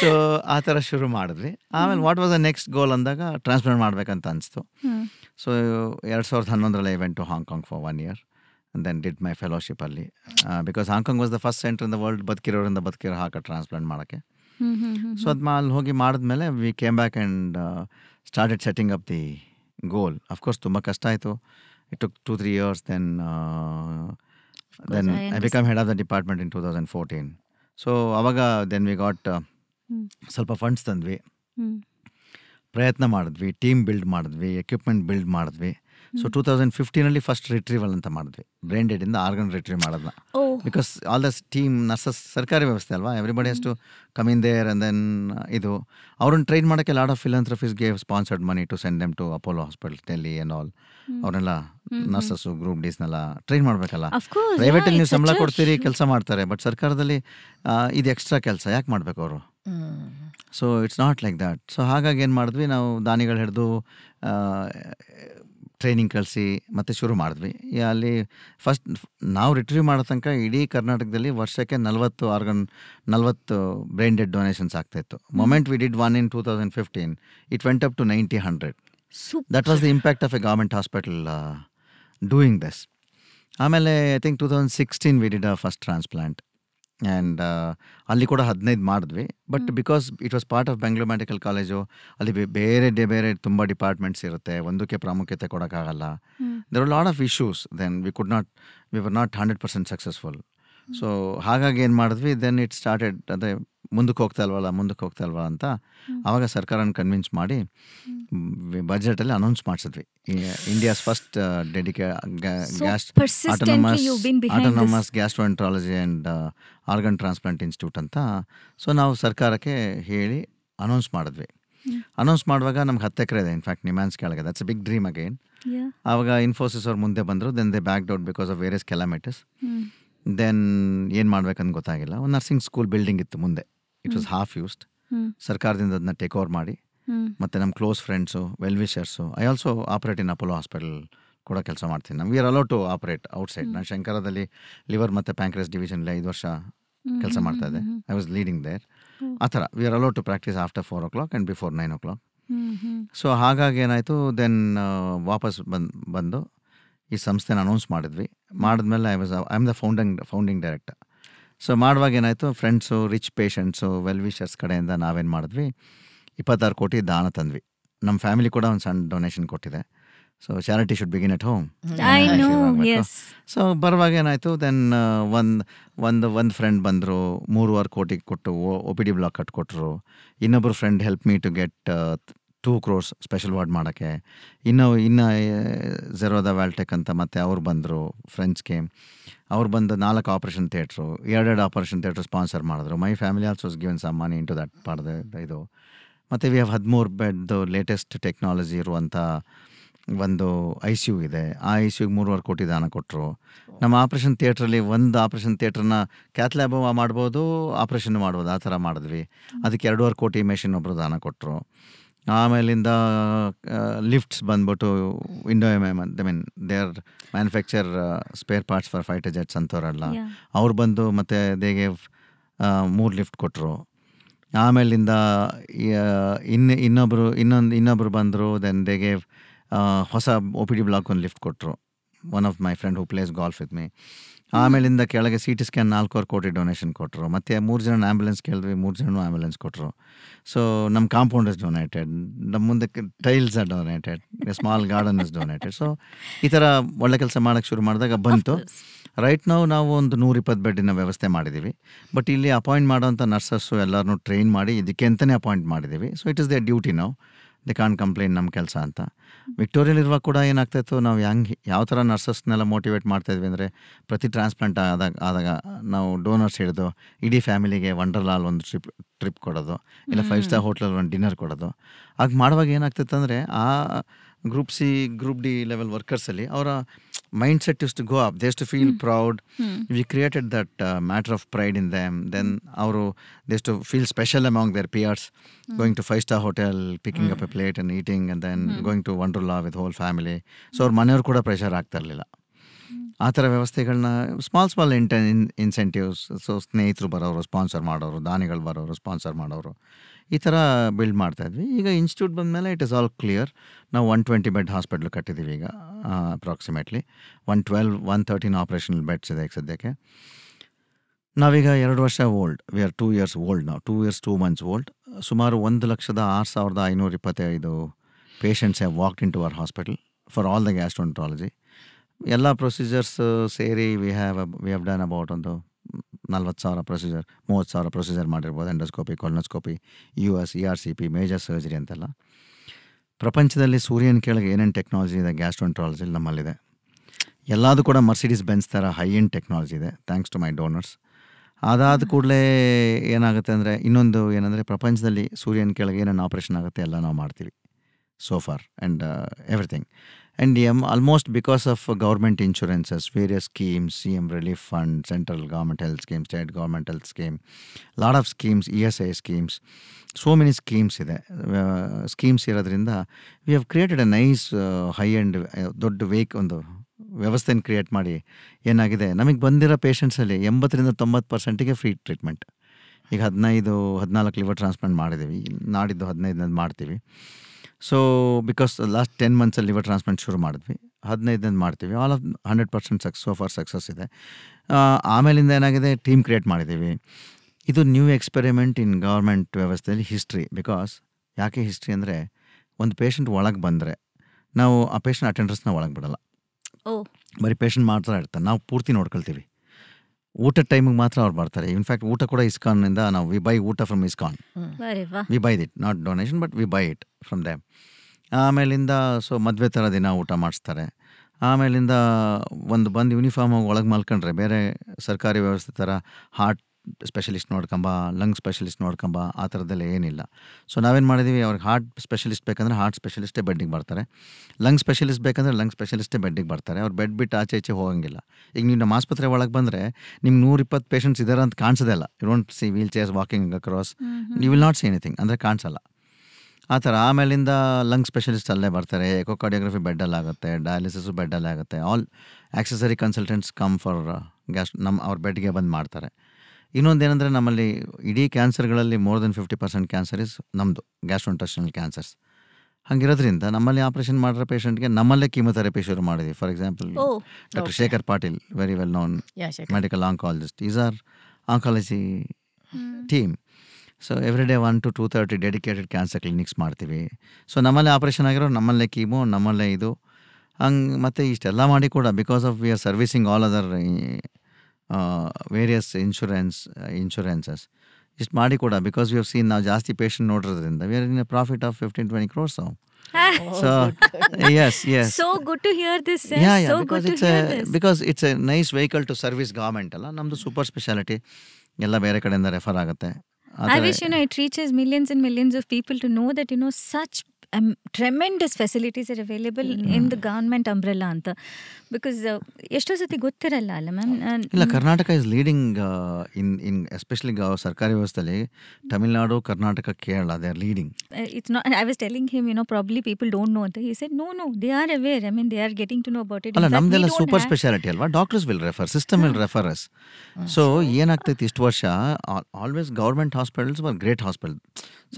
ಸೊ ಆ ಥರ ಶುರು ಮಾಡಿದ್ವಿ ಆಮೇಲೆ what was the next goal ಅಂದಾಗ ಟ್ರಾನ್ಸ್ಪ್ಲಾಂಟ್ ಮಾಡಬೇಕಂತ ಅನಿಸ್ತು ಸೊ ಎರಡು ಸಾವಿರದ ಹನ್ನೊಂದರಲ್ಲಿ I went to Hong Kong for one year then did my fellowship ಅಲ್ಲಿ because Hong Kong was the first centre in the world ಬದುಕಿರೋರಿಂದ ಬದುಕಿರೋ ಹಾಕ ಟ್ರಾನ್ಸ್ಪ್ಲಾಂಟ್ ಮಾಡೋಕ್ಕೆ ಸೊ ಅದು ಅಲ್ಲಿ ಹೋಗಿ ಮಾಡಿದ್ಮೇಲೆ we came back and started setting up the goal of course ತುಂಬ ಕಷ್ಟ ಆಯಿತು it took two three years then then I become head of the department in two thousand fourteen so ಅವಾಗ ದೆನ್ ವಿ ಗಾಟ್ ಸ್ವಲ್ಪ funds ತಂದ್ವಿ ಪ್ರಯತ್ನ ಮಾಡಿದ್ವಿ team build ಮಾಡಿದ್ವಿ equipment build ಮಾಡಿದ್ವಿ ಸೊ ಟೂ ತೌಸಂಡ್ ಫಿಫ್ಟೀನಲ್ಲಿ ಫಸ್ಟ್ ರಿಟ್ರೀವಲ್ ಅಂತ ಮಾಡಿದ್ವಿ ಇಂದ ಆರ್ಗನ್ ರಿಟ್ರೀವ್ ಮಾಡೋದನ್ನ because all this team nurses ಸರ್ಕಾರಿ ವ್ಯವಸ್ಥೆ ಅಲ್ವಾ everybody has to come in there and then ಇದು ಅವ್ರನ್ನ ಟ್ರೈನ್ ಮಾಡೋಕ್ಕೆ lot of philanthropies gave sponsored money to send them to Apollo hospital Delhi and all ಅವ್ರನ್ನೆಲ್ಲ ನರ್ಸಸ್ ಗ್ರೂಪ್ ಡೀಸ್ನೆಲ್ಲ train ಮಾಡಬೇಕಲ್ಲ ಪ್ರೈವೇಟಲ್ಲಿ ನೀವು ಸಂಬಳ ಕೊಡ್ತೀರಿ ಕೆಲಸ ಮಾಡ್ತಾರೆ ಬಟ್ ಸರ್ಕಾರದಲ್ಲಿ ಇದು ಎಕ್ಸ್ಟ್ರಾ ಕೆಲಸ ಯಾಕೆ ಮಾಡಬೇಕು ಅವರು so it's not like that so ಹಾಗಾಗಿ ಏನು ಮಾಡಿದ್ವಿ ನಾವು ದಾನಿಗಳು ಹಿಡಿದು ಟ್ರೈನಿಂಗ್ ಕಳಿಸಿ ಮತ್ತೆ ಶುರು ಮಾಡಿದ್ವಿ ಅಲ್ಲಿ ಫಸ್ಟ್ ನಾವು ರಿಟ್ರೀವ್ ಮಾಡೋ ತನಕ ಇಡೀ ಕರ್ನಾಟಕದಲ್ಲಿ ವರ್ಷಕ್ಕೆ ನಲವತ್ತು ಆರ್ಗನ್ ನಲವತ್ತು ಬ್ರೈನ್ ಡೆಡ್ ಡೊನೇಷನ್ಸ್ ಆಗ್ತಾಯಿತ್ತು moment we did one in two thousand fifteen it went up to ninety hundred that was the impact of a government hospital doing this ಆಮೇಲೆ I think two thousand sixteen we did a first transplant and uh, ಅಲ್ಲಿ ಕೂಡ ಹದಿನೈದು ಮಾಡಿದ್ವಿ but because it was part of Bengaluru medical college ಅಲ್ಲಿ ಬೇರೆ ಡೇ ಬೇರೆ ತುಂಬ ಡಿಪಾರ್ಟ್ಮೆಂಟ್ಸ್ ಇರುತ್ತೆ ಒಂದಕ್ಕೆ ಪ್ರಾಮುಖ್ಯತೆ ಕೊಡೋಕ್ಕಾಗಲ್ಲ there are lot of issues then we could not we were not hundred percent successful so ಹಾಗಾಗಿ ಏನು ಮಾಡಿದ್ವಿ ದೆನ್ ಇಟ್ ಸ್ಟಾರ್ಟೆಡ್ ಅದೇ ಮುಂದಕ್ಕೆ ಹೋಗ್ತಾ ಇಲ್ವಲ್ಲ ಮುಂದಕ್ಕೆ ಹೋಗ್ತಾ ಇಲ್ವಲ್ಲ ಅಂತ ಆವಾಗ ಸರ್ಕಾರನ ಕನ್ವಿನ್ಸ್ ಮಾಡಿ ಬಜೆಟಲ್ಲಿ ಅನೌನ್ಸ್ ಮಾಡಿಸಿದ್ವಿ India's first dedicate gas autonomous autonomous gastroenterology and organ transplant institute ಅಂತ ಸೊ ನಾವು ಸರ್ಕಾರಕ್ಕೆ ಹೇಳಿ ಅನೌನ್ಸ್ ಮಾಡಿದ್ವಿ ಅನೌನ್ಸ್ ಮಾಡುವಾಗ ನಮ್ಗೆ ಹತ್ತು ಎಕರೆ ಇದೆ ಇನ್ಫ್ಯಾಕ್ಟ್ ನಿಮ್ಯಾನ್ಸ್ ಕೆಳಗೆ ದಟ್ಸ್ ಬಿಗ್ ಡ್ರೀಮ್ ಅಗೇನ್ ಆವಾಗ ಇನ್ಫೋಸಿಸ್ ಅವ್ರು ಮುಂದೆ ಬಂದರು then they backed out because of various calamitous then ಏನು ಮಾಡ್ಬೇಕಂತ ಗೊತ್ತಾಗಿಲ್ಲ ಒಂದು ನರ್ಸಿಂಗ್ ಸ್ಕೂಲ್ ಬಿಲ್ಡಿಂಗ್ ಇತ್ತು ಮುಂದೆ ಇಟ್ ವಾಸ್ ಹಾಫ್ ಯೂಸ್ಡ್ ಸರ್ಕಾರದಿಂದ ಅದನ್ನ ಟೇಕ್ ಓವರ್ ಮಾಡಿ ಮತ್ತೆ ನಮ್ಮ close friends well wishers I also operate in Apollo hospital ಕೂಡ ಕೆಲಸ ಮಾಡ್ತೀನಿ ನಮ್ಗೆ are allow to operate outside ನಾನು ಶಂಕರದಲ್ಲಿ ಲಿವರ್ ಮತ್ತು ಪ್ಯಾಂಕ್ರೇಸ್ ಡಿವಿಷನ್ ಐದು ವರ್ಷ ಕೆಲಸ ಮಾಡ್ತಾ ಇದೆ ಐ ವಾಸ್ ಲೀಡಿಂಗ್ ದೇರ್ ಆ ಥರ we are allow to practise after four o'clock and before nine o'clock so ಹಾಗಾಗಿ ಏನಾಯಿತು ದೆನ್ ವಾಪಸ್ ಬಂದು ಬಂದು ಈ ಸಂಸ್ಥೆನ ಅನೌನ್ಸ್ ಮಾಡಿದ್ವಿ ಮಾಡಿದ್ಮೇಲೆ I was I am the founding founding director so ಮಾಡುವಾಗ ಏನಾಯಿತು friends rich patients well wishers ಕಡೆಯಿಂದ ನಾವೇನು ಮಾಡಿದ್ವಿ ಇಪ್ಪತ್ತಾರು ಕೋಟಿ ದಾನ ತಂದ್ವಿ ನಮ್ಮ ಫ್ಯಾಮಿಲಿ ಕೂಡ ಒಂದು ಸಣ್ಣ ಡೊನೇಷನ್ ಕೊಟ್ಟಿದೆ so charity should begin at home so ಬರುವಾಗ ಏನಾಯಿತು ದೆನ್ ಒಂದು ಒಂದು ಒಂದು ಫ್ರೆಂಡ್ ಬಂದರು ಮೂರುವರೆ ಕೋಟಿಗೆ ಕೊಟ್ಟು ಒ ಪಿ ಡಿ ಬ್ಲಾಕ್ ಕಟ್ಕೊಟ್ರು ಇನ್ನೊಬ್ಬರು friend help me to get two crores special ward ಮಾಡೋಕ್ಕೆ ಇನ್ನು ಇನ್ನು ಜೆರೋದ ವ್ಯಾಲ್ಟೆಕ್ ಅಂತ ಮತ್ತು ಅವ್ರು ಬಂದರು ಫ್ರೆಂಚ್ಗೆ ಅವ್ರು ಬಂದು ನಾಲ್ಕು ಆಪರೇಷನ್ ಥಿಯೇಟ್ರು ಎರಡೆರಡು ಆಪರೇಷನ್ ಥಿಯೇಟ್ರು ಸ್ಪಾನ್ಸರ್ ಮಾಡಿದ್ರು my family also has given some money into that ಪಾಡ್ದೆ ಇದು ಮತ್ತು ವಿ ಹ್ಯಾವ್ ಹದಿಮೂರು ಬೆಡ್ದು ಲೇಟೆಸ್ಟ್ ಟೆಕ್ನಾಲಜಿ ಇರುವಂಥ ಒಂದು ಐ ಸಿ ಯು ಇದೆ ಆ ಐ ಸಿ ಯುಗೆ ಮೂರುವರೆ ಕೋಟಿ ದಾನ ಕೊಟ್ಟರು ನಮ್ಮ ಆಪ್ರೇಷನ್ ಥಿಯೇಟ್ರಲ್ಲಿ ಒಂದು ಆಪ್ರೇಷನ್ ಥಿಯೇಟ್ರನ್ನ ಕ್ಯಾತ್ಲ್ಯಾಬ್ ಮಾಡ್ಬೋದು ಆಪ್ರೇಷನ್ ಮಾಡ್ಬೋದು ಆ ಥರ ಮಾಡಿದ್ವಿ ಅದಕ್ಕೆ ಎರಡೂವರೆ ಕೋಟಿ ಮೆಷಿನ್ ಒಬ್ಬರು ದಾನ ಕೊಟ್ಟರು ಆಮೇಲಿಂದ ಲಿಫ್ಟ್ಸ್ ಬಂದ್ಬಿಟ್ಟು Indo M I mean they are manufacture spare parts for fighter jets ಅಂತವ್ರಲ್ಲ ಅವ್ರು ಬಂದು ಮತ್ತು ದೇಗೆ ಮೂರು ಲಿಫ್ಟ್ ಕೊಟ್ಟರು ಆಮೇಲಿಂದ ಇನ್ನು ಇನ್ನೊಬ್ಬರು ಇನ್ನೊಂದು ಇನ್ನೊಬ್ಬರು ಬಂದರು ದೆನ್ ದೇಗೆ ಹೊಸ ಒ ಪಿ ಡಿ ಬ್ಲಾಕ್ ಒಂದು ಲಿಫ್ಟ್ ಕೊಟ್ಟರು one of my friend who plays golf with me ಆಮೇಲಿಂದ ಕೆಳಗೆ ಸಿ ಟಿ ಸ್ಕ್ಯಾನ್ ನಾಲ್ಕೂವರೆ ಕೋಟಿ ಡೊನೇಷನ್ ಕೊಟ್ಟರು ಮತ್ತು ಮೂರು ಜನ ಆ್ಯಂಬುಲೆನ್ಸ್ ಕೇಳಿದ್ವಿ ಮೂರು ಜನ ಆ್ಯಂಬುಲೆನ್ಸ್ ಕೊಟ್ಟರು ಸೊ ನಮ್ಮ ಕಾಂಪೌಂಡ್ ಇಸ್ ಡೊನೇಟೆಡ್ ನಮ್ಮ ಮುಂದಕ್ಕೆ tiles are donated small garden is donated so ಈ ಥರ ಒಳ್ಳೆ ಕೆಲಸ ಮಾಡೋಕ್ಕೆ ಶುರು ಮಾಡಿದಾಗ ಬಂತು ರೈಟ್ ನಾವು ನಾವು ಒಂದು ನೂರಿಪ್ಪತ್ತು ಬೆಡ್ಡಿನ ವ್ಯವಸ್ಥೆ ಮಾಡಿದ್ದೀವಿ ಬಟ್ ಇಲ್ಲಿ ಅಪಾಯಿಂಟ್ ಮಾಡೋಂಥ ನರ್ಸಸ್ಸು ಎಲ್ಲರನ್ನೂ ಟ್ರೈನ್ ಮಾಡಿ ಇದಕ್ಕೆ ಅಂತಲೇ ಅಪಾಯಿಂಟ್ ಮಾಡಿದ್ದೀವಿ so it is they duty ನಾವು ದೆ ಕಾನ್ ಕಂಪ್ಲೇನ್ ನಮ್ಮ ಕೆಲಸ ಅಂತ ವಿಕ್ಟೋರಿಯಲ್ಲಿರುವಾಗ ಕೂಡ ಏನಾಗ್ತಾಯಿತ್ತು ನಾವು ಹೆಂಗೆ ಯಾವ ಥರ ನರ್ಸಸ್ನೆಲ್ಲ ಮೋಟಿವೇಟ್ ಮಾಡ್ತಾ ಇದ್ವಿ ಅಂದರೆ ಪ್ರತಿ ಟ್ರಾನ್ಸ್ಪ್ಲಾಂಟ್ ಆದಾಗ ಆದಾಗ ನಾವು ಡೋನರ್ಸ್ ಹಿಡಿದು ಇಡೀ ಫ್ಯಾಮಿಲಿಗೆ ವಂಡರ್ಲಾಲ್ ಒಂದು ಟ್ರಿಪ್ ಟ್ರಿಪ್ ಕೊಡೋದು ಇಲ್ಲ ಫೈವ್ ಸ್ಟಾರ್ ಹೋಟ್ಲಲ್ಲಿ ಒಂದು ಡಿನ್ನರ್ ಕೊಡೋದು ಆಗ ಮಾಡುವಾಗ ಏನಾಗ್ತಿತ್ತು ಅಂದರೆ ಆ group C group D level ವರ್ಕರ್ಸಲ್ಲಿ ಅವರ mindset is to go up they has to feel proud we created that matter of pride in them then ಅವರು they has to feel special among their peers going to five star hotel picking up a plate and eating and then going to Wonderla with whole family so ಅವ್ರ ಮನೆಯವ್ರು ಕೂಡ pressure ಆಗ್ತಾ ಇರಲಿಲ್ಲ ಆ ಥರ ವ್ಯವಸ್ಥೆಗಳನ್ನ small small ಇಂಟ in incentives so ಸ್ನೇಹಿತರು ಬರೋರು ಸ್ಪಾನ್ಸರ್ ಮಾಡೋರು ದಾನಿಗಳು ಬರೋರು ಸ್ಪಾನ್ಸರ್ ಮಾಡೋರು ಈ ಥರ ಬಿಲ್ಡ್ ಮಾಡ್ತಾ ಇದ್ವಿ ಈಗ ಇನ್ಸ್ಟಿಟ್ಯೂಟ್ ಬಂದಮೇಲೆ ಇಟ್ ಇಸ್ ಆಲ್ ಕ್ಲಿಯರ್ ನಾವು ಒನ್ ಟ್ವೆಂಟಿ ಬೆಡ್ ಹಾಸ್ಪಿಟ್ಲ್ ಕಟ್ಟಿದ್ದೀವಿ ಈಗ approximately one twelve one thirteen operational beds ಇದೆ ಈಗ ಸದ್ಯಕ್ಕೆ ನಾವೀಗ ಎರಡು ವರ್ಷ old we are two years old ನಾವು two years two months old ಸುಮಾರು ಒಂದು ಲಕ್ಷದ ಆರು ಸಾವಿರದ ಐನೂರ ಇಪ್ಪತ್ತೈದು patients have walked in to our hospital for all the gastroenterology ಎಲ್ಲ ಪ್ರೊಸೀಜರ್ಸ್ uh, ಸೇರಿ we have we have done about ಒಂದು ನಲ್ವತ್ತು ಸಾವಿರ ಪ್ರೊಸೀಜರ್ ಮೂವತ್ತು ಸಾವಿರ ಪ್ರೊಸೀಜರ್ ಮಾಡಿರ್ಬೋದು endoscopy colonoscopy U S E R C P major surgery ಅಂತೆಲ್ಲ ಪ್ರಪಂಚದಲ್ಲಿ ಸೂರ್ಯನ ಕೆಳಗೆ ಏನೇನು ಟೆಕ್ನಾಲಜಿ ಇದೆ ಗ್ಯಾಸ್ಟ್ರೋಂಟ್ರಾಲಜಿ ನಮ್ಮಲ್ಲಿದೆ ಎಲ್ಲದೂ ಕೂಡ ಮರ್ಸಿಡೀಸ್ ಬೆನ್ಸ್ ಥರ ಹೈ ಎಂಡ್ ಟೆಕ್ನಾಲಜಿ ಇದೆ ಥ್ಯಾಂಕ್ಸ್ ಟು ಮೈ ಡೋನರ್ಸ್ ಅದಾದ ಕೂಡಲೇ ಏನಾಗುತ್ತೆ ಅಂದರೆ ಇನ್ನೊಂದು ಏನಂದರೆ ಪ್ರಪಂಚದಲ್ಲಿ ಸೂರ್ಯನ ಕೆಳಗೆ ಏನೇನು ಆಪ್ರೇಷನ್ ಆಗುತ್ತೆ ಎಲ್ಲ ನಾವು ಮಾಡ್ತೀವಿ so far and everything and almost because of government insurances, various schemes, CM Relief Fund, Central Government Health Scheme, State Government Health Scheme, lot of schemes, ESA schemes, so many schemes uh, schemes here in the, we have created a nice high end dodd uh, wake on the vyavasthe and create maadi yenagide namige bandira patients alli 80 rinda 90% ke free treatment iga 15 14 liver transplant maadidevi naadiddu 15 nadu maartivi so because last ten ಮಂತ್ಸಲ್ಲಿ liver transplant ಶುರು ಮಾಡಿದ್ವಿ ಹದಿನೈದನೇದು ಮಾಡ್ತೀವಿ all of hundred percent ಸಕ್ಸ್ for success ಇದೆ ಆಮೇಲಿಂದ ಏನಾಗಿದೆ team create ಮಾಡಿದ್ದೀವಿ ಇದು ನ್ಯೂ ಎಕ್ಸ್ಪೆರಿಮೆಂಟ್ ಇನ್ ಗೌರ್ಮೆಂಟ್ ವ್ಯವಸ್ಥೆಯಲ್ಲಿ ಹಿಸ್ಟ್ರಿ ಬಿಕಾಸ್ ಯಾಕೆ ಹಿಸ್ಟ್ರಿ ಅಂದರೆ ಒಂದು ಪೇಷಂಟ್ ಒಳಗೆ ಬಂದರೆ ನಾವು ಆ ಪೇಷಂಟ್ ಅಟೆಂಡರ್ಸ್ನ ಒಳಗೆ ಬಿಡಲ್ಲ ಬರೀ ಪೇಷಂಟ್ ಮಾತ್ರ ಇರ್ತಾರೆ ನಾವು ಪೂರ್ತಿ ನೋಡ್ಕೊಳ್ತೀವಿ ಊಟದ ಟೈಮಿಗೆ ಮಾತ್ರ ಅವ್ರು ಬರ್ತಾರೆ ಇನ್ಫ್ಯಾಕ್ಟ್ ಊಟ ಕೂಡ ಇಸ್ಕಾನ್ ಇಸ್ಕಾನ್ನಿಂದ ನಾವು ವಿ ಬೈ ಊಟ from ISKCON we buy it not donation but we buy it from them ಆಮೇಲಿಂದ ಸೊ ಮದುವೆ ಥರ ದಿನ ಊಟ ಮಾಡಿಸ್ತಾರೆ ಆಮೇಲಿಂದ ಒಂದು ಬಂದು ಯೂನಿಫಾರ್ಮ್ ಒಳಗೆ ಮಲ್ಕೊಂಡ್ರೆ ಬೇರೆ ಸರ್ಕಾರಿ ವ್ಯವಸ್ಥೆ ಥರ ಹಾಟ್ ಸ್ಪೆಷಲಿಸ್ಟ್ ನೋಡ್ಕೊಂಬ ಲಂಗ್ ಸ್ಪೆಷಲಿಸ್ಟ್ ನೋಡ್ಕೊಂಬ ಆ ಥರದ್ದೆಲ್ಲ ಏನಿಲ್ಲ ಸೊ ನಾವೇನು ಮಾಡಿದ್ದೀವಿ ಅವ್ರಿಗೆ ಹಾರ್ಟ್ ಸ್ಪೆಷಲಿಸ್ಟ್ ಬೇಕಂದರೆ ಹಾರ್ಟ್ ಸ್ಪೆಷಲಿಸ್ಟೇ ಬೆಡ್ಡಿಗೆ ಬರ್ತಾರೆ ಲಂಗ್ ಸ್ಪೆಷಲಿಸ್ಟ್ ಬೇಕಂದರೆ ಲಂಗ್ ಸ್ಪೆಷಲಿಸ್ಟೇ ಬೆಡ್ಡಿಗೆ ಬರ್ತಾರೆ ಅವ್ರು ಬೆಡ್ ಬಿಟ್ಟು ಆಚೆ ಈಚೆ ಹೋಗಂಗಿಲ್ಲ ಈಗ ನೀವು ನಮ್ಮ ಆಸ್ಪತ್ರೆ ಒಳಗೆ ಬಂದರೆ ನಿಮ್ಗೆ ನೂರಿಪ್ಪತ್ತು ಪೇಷಂಟ್ಸ್ ಇದ್ದಾರೆ ಅಂತ ಕಾಣಿಸೋದಿಲ್ಲ you don't see wheelchairs walking across you will not see anything ಅಂದರೆ ಕಾಣಿಸಲ್ಲ ಆ ಥರ ಆಮೇಲಿಂದ ಲಂಗ್ ಸ್ಪೆಷಲಿಸ್ಟ್ ಅಲ್ಲೇ ಬರ್ತಾರೆ ಎಕೋಕಾರ್ಡಿಯೋಗ್ರಫಿ ಬೆಡ್ ಡಯಾಲಿಸಿಸು ಆಗುತ್ತೆ all accessory consultants come for gas ನಮ್ಮ ಅವ್ರ ಬೆಡ್ಗೆ ಬಂದು ಮಾಡ್ತಾರೆ ಇನ್ನೊಂದೇನೆಂದರೆ ನಮ್ಮಲ್ಲಿ ಇಡೀ ಕ್ಯಾನ್ಸರ್ಗಳಲ್ಲಿ more than fifty percent cancer is ನಮ್ಮದು ಗ್ಯಾಸ್ಟ್ರೋಂಟೆಸ್ಟರ್ನಲ್ ಕ್ಯಾನ್ಸರ್ಸ್ ಹಂಗಿರೋದ್ರಿಂದ ನಮ್ಮಲ್ಲಿ ಆಪರೇಷನ್ ಮಾಡಿರೋ ಪೇಷಂಟ್ಗೆ ನಮ್ಮಲ್ಲೇ ಕೀಮೊಥೆರಪಿ ಶುರು ಮಾಡಿದ್ವಿ for example doctor Shekhar Patil very well known medical oncologist is our oncology team so every day one to two thirty dedicated cancer clinics ಮಾಡ್ತೀವಿ so ನಮ್ಮಲ್ಲೇ operation ಆಗಿರೋ ನಮ್ಮಲ್ಲೇ ಕೀಮೋ ನಮ್ಮಲ್ಲೇ ಇದು ಹಂಗೆ ಮತ್ತು ಇಷ್ಟೆಲ್ಲ ಮಾಡಿ ಕೂಡ because of we are servicing all other various insurance insurances ಇಷ್ಟು ಮಾಡಿ ಕೂಡ ಬಿಕಾಸ್ ವಿ ಸೀನ್ ನಾವು ಜಾಸ್ತಿ ಪೇಷಂಟ್ ನೋಡಿರೋದ್ರಿಂದ we are in profit of fifteen twenty crores ನಾವು so S S because it's because it's a nice vehicle to service government ಅಲ್ಲ ನಮ್ದು super speciality ಎಲ್ಲ ಬೇರೆ ಕಡೆಯಿಂದ ರೆಫರ್ ಆಗುತ್ತೆ I wish you know it reaches millions and millions of people to know that you know such tremendous facilities are available in the government umbrella ಅಂತ because uh, ಎಷ್ಟೋ ಸತಿ ಗೊತ್ತಿರಲ್ಲ ಅಲ್ಲ ಮ್ಯಾಮ್ ಇಲ್ಲ Karnataka is leading in in especially ಸರ್ಕಾರಿ ವ್ಯವಸ್ಥೆಯಲ್ಲಿ Tamil Nadu Karnataka Kerala they are leading it's not I was telling him you know probably people don't know ಅಂತ he said no no they are aware I mean they are getting to know about it ಅಲ್ಲ ನಮ್ದೆಲ್ಲ super speciality ಅಲ್ವಾ doctors will refer system will refer us so ಏನಾಗ್ತೈತಿ ಇಷ್ಟು ವರ್ಷ always government hospitals are great hospital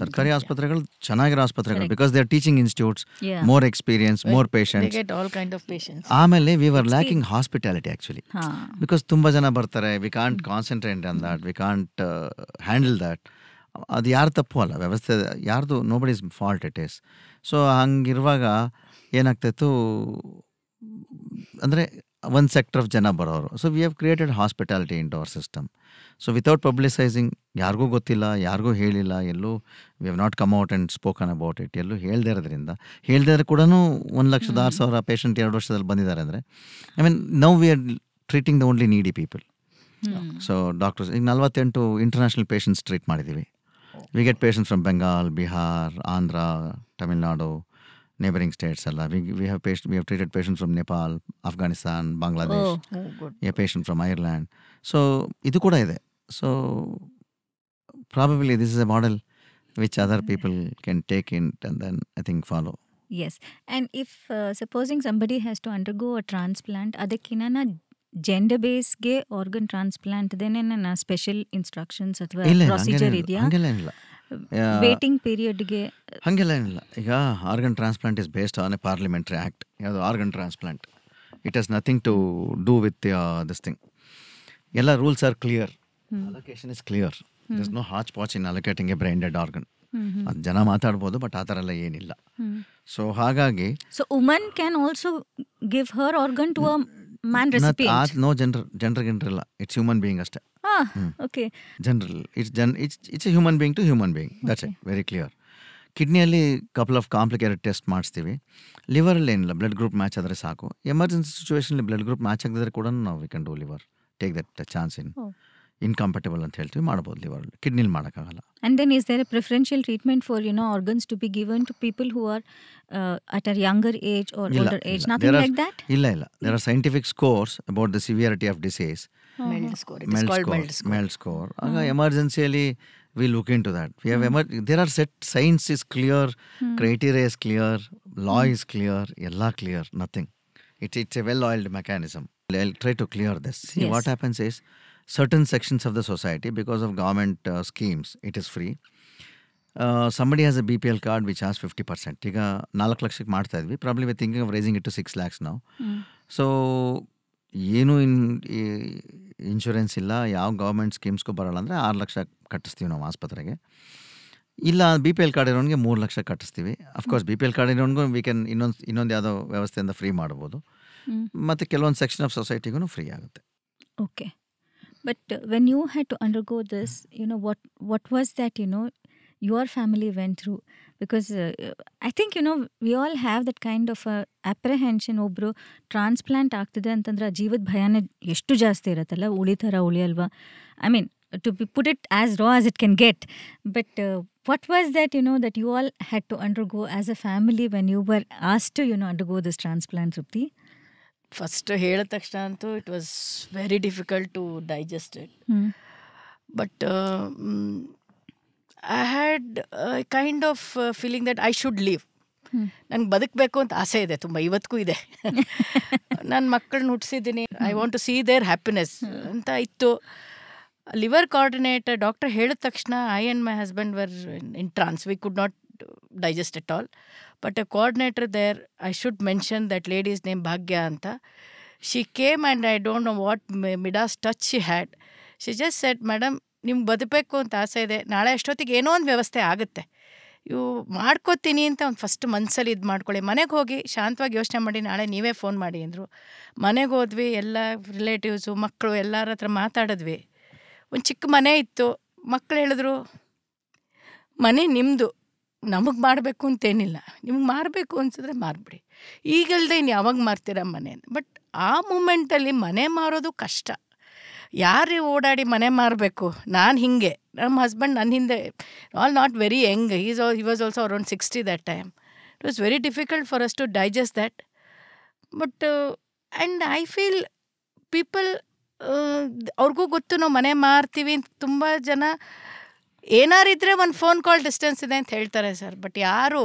ಸರ್ಕಾರಿ ಆಸ್ಪತ್ರೆಗಳು ಚೆನ್ನಾಗಿರೋ ಆಸ್ಪತ್ರೆಗಳು because they teaching teaching more experience more experience, ಆಮೇಲೆ we were lacking hospitality actually because ತುಂಬ ಜನ ಬರ್ತಾರೆ we can't concentrate on that we can't handle that ಅದು ಯಾರು ತಪ್ಪು ಅಲ್ಲ ವ್ಯವಸ್ಥೆ ಯಾರ್ದು nobody is fault it is so ಹಂಗಿರುವಾಗ ಏನಾಗ್ತಾಯಿತ್ತು ಅಂದರೆ ಒಂದು ಸೆಕ್ಟರ್ ಆಫ್ ಜನ ಬರೋರು so we have created hospitality in to our system so without publicising ಯಾರಿಗೂ ಗೊತ್ತಿಲ್ಲ ಯಾರಿಗೂ ಹೇಳಿಲ್ಲ ಎಲ್ಲೂ we have not come out and spoken about it ಎಲ್ಲೂ ಹೇಳದೆ ಇರೋದ್ರಿಂದ ಇದ್ರೆ ಕೂಡ ಒಂದು ಲಕ್ಷದ ಆರು ಸಾವಿರ ಪೇಷಂಟ್ ಎರಡು ವರ್ಷದಲ್ಲಿ ಬಂದಿದ್ದಾರೆ ಅಂದರೆ I mean now we are treating the only needy people so doctors ಈಗ ನಲವತ್ತೆಂಟು ಇಂಟರ್ನ್ಯಾಷನಲ್ ಪೇಷಂಟ್ಸ್ ಟ್ರೀಟ್ ಮಾಡಿದ್ದೀವಿ we get patients from Bengal Bihar Andhra Tamil Nadu neighboring states. Allah. We, have patient, we have treated patients from Nepal, Afghanistan, Bangladesh, yeah a patient from Ireland. So, ಇದು ಕೂಡ ಇದೆ. So, probably this is a model which other people can take in and then I think follow. Yes. And if supposing somebody has to undergo a transplant, ಅದಕ್ಕಿನ್ನ gender ಬೇಸ್ಗೆ organ transplant ದೇನೆ special special instructions procedure ಇದೆಯಾ ಹಂಗೆಲ್ಲ ಇಲ್ಲ waiting ಪೀರಿಯಡ್ಗೆ ಹಂಗೆಲ್ಲ ಏನಿಲ್ಲ ಈಗ organ transplant is based on a parliamentary act ಯಾವುದು organ transplant it has nothing to do with this thing ಎಲ್ಲ rules are clear allocation is clear this no hotchpotch in allocating a brain dead organ ಅದು ಜನ ಮಾತಾಡ್ಬೋದು but ಆ ಥರ ಎಲ್ಲ ಏನಿಲ್ಲ so ಹಾಗಾಗಿ so woman can also give her organ to a man recipe no ಜನರ ಜನರ ಇಲ್ಲ ಇಟ್ಸ್ ಹ್ಯೂಮನ್ ಬೀಯಿಂಗ್ ಅಷ್ಟೇ ಓಕೆ ಜನರಲ್ ಇಟ್ಸ್ ಜನ್ it's it's human being to human being that's it very clear ಕಿಡ್ನಿಯಲ್ಲಿ ಕಪಲ್ ಆಫ್ ಕಾಂಪ್ಲಿಕೇಟೆಡ್ ಟೆಸ್ಟ್ ಮಾಡಿಸ್ತೀವಿ ಲಿವರಲ್ಲಿ ಏನಿಲ್ಲ blood group match ಆದರೆ ಸಾಕು emergency situation blood group match ಆಗದಿದ್ರೆ ಕೂಡ ನಾವು we can do liver take that chance in incompatible ಅಂತ ಹೇಳ್ತೀವಿ ಮಾಡ್ಬೋದು ಲಿವರ್ ಕಿಡ್ನಿಲಿ ಮಾಡೋಕ್ಕಾಗಲ್ಲ and then is there a preferential treatment for you know organs to be given to people who are at uh younger age or older age nothing like that ಇಲ್ಲ ಇಲ್ಲ there are scientific scores about the severity of disease MELD score ಆಗ ಎಮರ್ಜೆನ್ಸಿಯಲ್ಲಿ we look into that we have ಎಮರ್ there are set science is clear criteria is clear law is clear ಎಲ್ಲ clear nothing it's it's a well oiled mechanism I try to clear this what happens is certain sections of the society because of government uh, schemes it is free as has a B P L card which has fifty percent ಈಗ ನಾಲ್ಕು ಲಕ್ಷಕ್ಕೆ ಮಾಡ್ತಾ ಇದ್ವಿ problem we thinking of raising it to six lakhs ನಾವು so ಏನೂ ಇನ್ insurance ಇಲ್ಲ ಯಾವ government ಸ್ಕೀಮ್ಸ್ಗೂ ಬರೋಲ್ಲ ಅಂದರೆ ಆರು ಲಕ್ಷ ಕಟ್ಟಿಸ್ತೀವಿ ನಾವು ಆಸ್ಪತ್ರೆಗೆ ಇಲ್ಲ ಬಿ ಪಿ ಎಲ್ ಕಾರ್ಡ್ ಇರೋನ್ಗೆ ಮೂರು ಲಕ್ಷ ಕಟ್ಟಿಸ್ತೀವಿ of course B P L card ಇರೋನ್ಗೂ ವಿ ಕ್ಯಾನ್ ಇನ್ನೊಂದು ಇನ್ನೊಂದು ಯಾವುದೋ ವ್ಯವಸ್ಥೆಯಿಂದ ಫ್ರೀ ಮಾಡ್ಬೋದು ಮತ್ತು ಕೆಲವೊಂದು ಸೆಕ್ಷನ್ ಆಫ್ ಸೊಸೈಟಿಗೂ ಫ್ರೀ ಆಗುತ್ತೆ okay But uh, when you had to undergo this, you know what what was that? You know, your family went through because uh, I think you know we all have that kind of a apprehension obro transplant ಆಗ್ತಿದೆ ಅಂತಂದ್ರೆ ಆ ಜೀವದ ಭಯನೇ ಎಷ್ಟು ಜಾಸ್ತಿ ಇರುತ್ತಲ್ಲ thara ಥರ alva. I mean to be put it as raw as it can get. But uh, what was that, you know, that you all had to undergo as a family when you were asked to, you know, undergo this transplant, Rupti? First ಹೇಳಿದ ತಕ್ಷಣ ಅಂತೂ it was very difficult to digest it but I had kind of feeling that I should live ನನಗೆ ಬದುಕಬೇಕು ಅಂತ ಆಸೆ ಇದೆ ತುಂಬ ಇವತ್ತಿಗೂ ಇದೆ ನನ್ನ ಮಕ್ಕಳನ್ನ ಹುಟ್ಟಿಸಿದ್ದೀನಿ I want to see their happiness ಅಂತ ಇತ್ತು ಲಿವರ್ ಕೋಆರ್ಡಿನೇಟರ್ ಡಾಕ್ಟರ್ ಹೇಳಿದ ತಕ್ಷಣ I and my husband were in trance we could not digest at all but a coordinator there I should mention that lady's name Bhagya ಅಂತ she came and I don't know what Midas touch she had she just said madam ನಿಮ್ಗೆ ಬದುಕಬೇಕು ಅಂತ ಆಸೆ ಇದೆ ನಾಳೆ ಅಷ್ಟೊತ್ತಿಗೆ ಏನೋ ಒಂದು ವ್ಯವಸ್ಥೆ ಆಗುತ್ತೆ ಇವು ಮಾಡ್ಕೋತೀನಿ ಅಂತ ಒಂದು ಫಸ್ಟ್ ಮನಸ್ಸಲ್ಲಿ ಇದು ಮಾಡ್ಕೊಳ್ಳಿ ಮನೆಗೆ ಹೋಗಿ ಶಾಂತವಾಗಿ ಯೋಚನೆ ಮಾಡಿ ನಾಳೆ ನೀವೇ ಫೋನ್ ಮಾಡಿ ಅಂದರು ಮನೆಗೆ ಹೋದ್ವಿ ಎಲ್ಲ ರಿಲೇಟಿವ್ಸು ಮಕ್ಕಳು ಎಲ್ಲರ ಹತ್ರ ಮಾತಾಡಿದ್ವಿ ಒಂದು ಚಿಕ್ಕ ಮನೆ ಇತ್ತು ಮಕ್ಕಳು ಹೇಳಿದ್ರು ಮನೆ ನಿಮ್ಮದು ನಮಗೆ ಮಾಡಬೇಕು ಅಂತೇನಿಲ್ಲ ನಿಮ್ಗೆ ಮಾರಬೇಕು ಅನ್ಸಿದ್ರೆ ಮಾರಿಬಿಡಿ ಈಗಲ್ದೆ ಇನ್ನು ಯಾವಾಗ ಮಾರ್ತೀರ ಮನೆ ಬಟ್ ಆ ಮೂಮೆಂಟಲ್ಲಿ ಮನೆ ಮಾರೋದು ಕಷ್ಟ ಯಾರು ಓಡಾಡಿ ಮನೆ ಮಾರಬೇಕು ನಾನು ಹಿಂಗೆ ನಮ್ಮ ಹಸ್ಬೆಂಡ್ ನನ್ನ ಹಿಂದೆ all not very young is all he was also around sixty that time it was very difficult for us to digest that but and I feel people ಅವ್ರಿಗೂ ಗೊತ್ತು ನಾವು ಮನೆ ಮಾರ್ತೀವಿ ತುಂಬ ಜನ ಏನಾರಿದ್ರೆ ಒಂದು ಫೋನ್ ಕಾಲ್ ಡಿಸ್ಟೆನ್ಸ್ ಇದೆ ಅಂತ ಹೇಳ್ತಾರೆ ಸರ್ ಬಟ್ ಯಾರು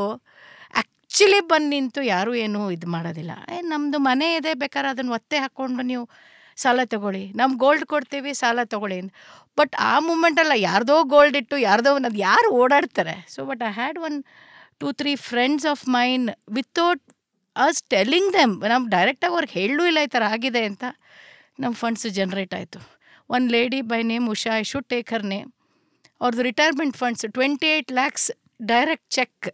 ಆ್ಯಕ್ಚುಲಿ ಬಂದು ನಿಂತು ಯಾರೂ ಏನೂ ಇದು ಮಾಡೋದಿಲ್ಲ ಏ ನಮ್ಮದು ಮನೆ ಇದೆ ಬೇಕಾದ್ರೆ ಅದನ್ನು ಒತ್ತೆ ಹಾಕ್ಕೊಂಡು ನೀವು ಸಾಲ ತೊಗೊಳ್ಳಿ ನಮ್ಮ ಗೋಲ್ಡ್ ಕೊಡ್ತೀವಿ ಸಾಲ ತೊಗೊಳ್ಳಿ ಬಟ್ ಆ ಮೂಮೆಂಟಲ್ಲ ಯಾರ್ದೋ ಗೋಲ್ಡ್ ಇಟ್ಟು ಯಾರ್ದೋ ಒಂದು ಯಾರು ಓಡಾಡ್ತಾರೆ so but I had one two three friends of mine without us telling them ನಮ್ಮ ಡೈರೆಕ್ಟಾಗಿ ಅವ್ರಿಗೆ ಹೇಳೂ ಇಲ್ಲ ಈ ಥರ ಆಗಿದೆ ಅಂತ ನಮ್ಮ ಫಂಡ್ಸ್ ಜನ್ರೇಟ್ ಆಯಿತು one lady by name Usha I should take her name ಅವ್ರದ್ದು retirement funds twenty eight lakhs direct cheque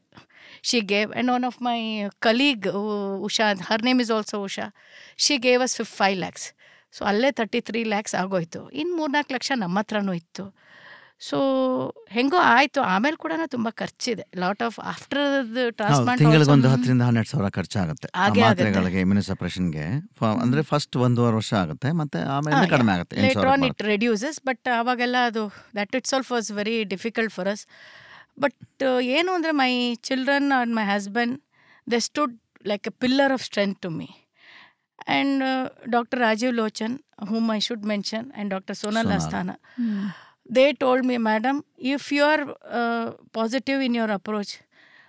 she gave and one of my colleague Usha her name is also Usha she gave us ಫಿಫ್ five lakhs so ಅಲ್ಲೇ thirty three lakhs ಆಗೋಯ್ತು ಇನ್ನು ಮೂರ್ನಾಲ್ಕು ಲಕ್ಷ ನಮ್ಮ ಹತ್ರನೂ ಇತ್ತು so ಹೆಂಗೋ ಆಯಿತು ಆಮೇಲೆ ಕೂಡ ತುಂಬ ಖರ್ಚಿದೆ ಲಾಟ್ ಆಫ್ ಆಫ್ಟರ್ ಟ್ರಾನ್ಸ್ಪ್ಲಾಂಟ್ ಒಂದು ಹತ್ತರಿಂದ ಹನ್ನೆರಡು ಸಾವಿರ ಖರ್ಚಾಗುತ್ತೆ ಮಾತ್ರೆಗಳಿಗೆ ಇಮ್ಯುನಿಸಪ್ರೆಷನ್ಗೆ ಅಂದರೆ ಫಸ್ಟ್ ಒಂದೂವರೆ ವರ್ಷ ಆಗುತ್ತೆ ಮತ್ತೆ ಆಮೇಲೆ ಕಡಿಮೆ ಆಗುತ್ತೆ later on it reduces but ಆವಾಗೆಲ್ಲ ಅದು ದ್ಯಾಟ್ ಇಟ್ಸ್ ಆಲ್ಫ್ was very difficult for us but ಏನು ಅಂದರೆ my children or my husband they stood like a pillar of strength to me and doctor Rajiv Lochan whom I should mention and doctor Sonal Asthana they told me madam if you are uh, positive in your approach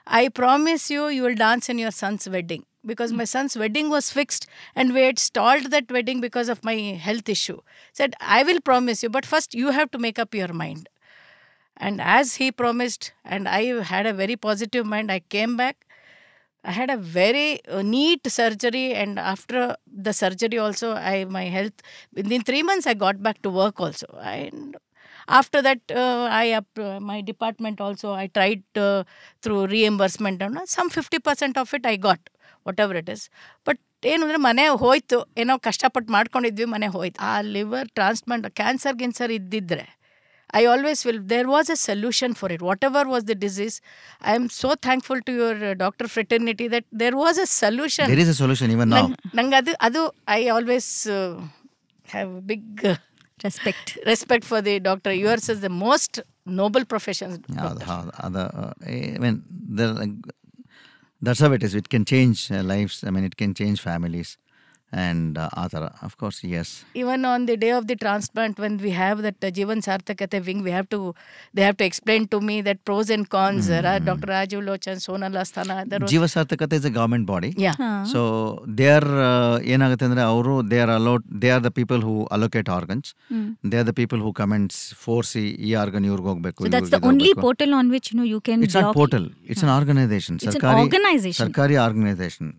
i promise you you will dance in your son's wedding because hmm. my son's wedding was fixed and we had stalled that wedding because of my health issue said i will promise you but first you have to make up your mind and as he promised and i had a very positive mind i came back I had a very uh, neat surgery, and after the surgery, also I my health within three months I got back to work. Also, and after that I up my department also I also through tried ಅನ್ನೋ uh, through some fifty percent it I got got whatever it is but ಏನು ಅಂದರೆ ಮನೆ ಹೋಯ್ತು ಏನೋ ಕಷ್ಟಪಟ್ಟು ಮಾಡ್ಕೊಂಡಿದ್ವಿ ಮನೆ ಹೋಯ್ತು ಆ ಲಿವರ್ ಟ್ರಾನ್ಸ್ಪ್ಲಾಂಟ್ ಕ್ಯಾನ್ಸರ್ ಗಿನ್ಸರ್ ಇದ್ದಿದ್ದರೆ I always will there was a solution for it whatever was the disease I am so thankful to your doctor fraternity that there was a solution ನಂಗೆ ಅದು ಅದು I always have big respect respect for the doctor yours is the most noble profession ಅದು I mean that's how it is it can change lives I mean it can change families and uh, ಆ ಥರ of course yes even on the day of the transplant when we have that uh, jivan sarthakate wing we have to they have to explain to me that pros and cons uh, mm-hmm. uh, dr rajiv lochan sonal asthana jiva sarthakate is a government body yeah so they are ಏನಾಗುತ್ತೆ ಅಂದರೆ ಅವರು they are allot they are the people who allocate organs they are the people who comments foresee ಈ organ ಇವ್ರಿಗೆ ಹೋಗಬೇಕು only portal on which you can it's not portal it's an organisation ಸರ್ಕಾರಿ ಸರ್ಕಾರಿ organisation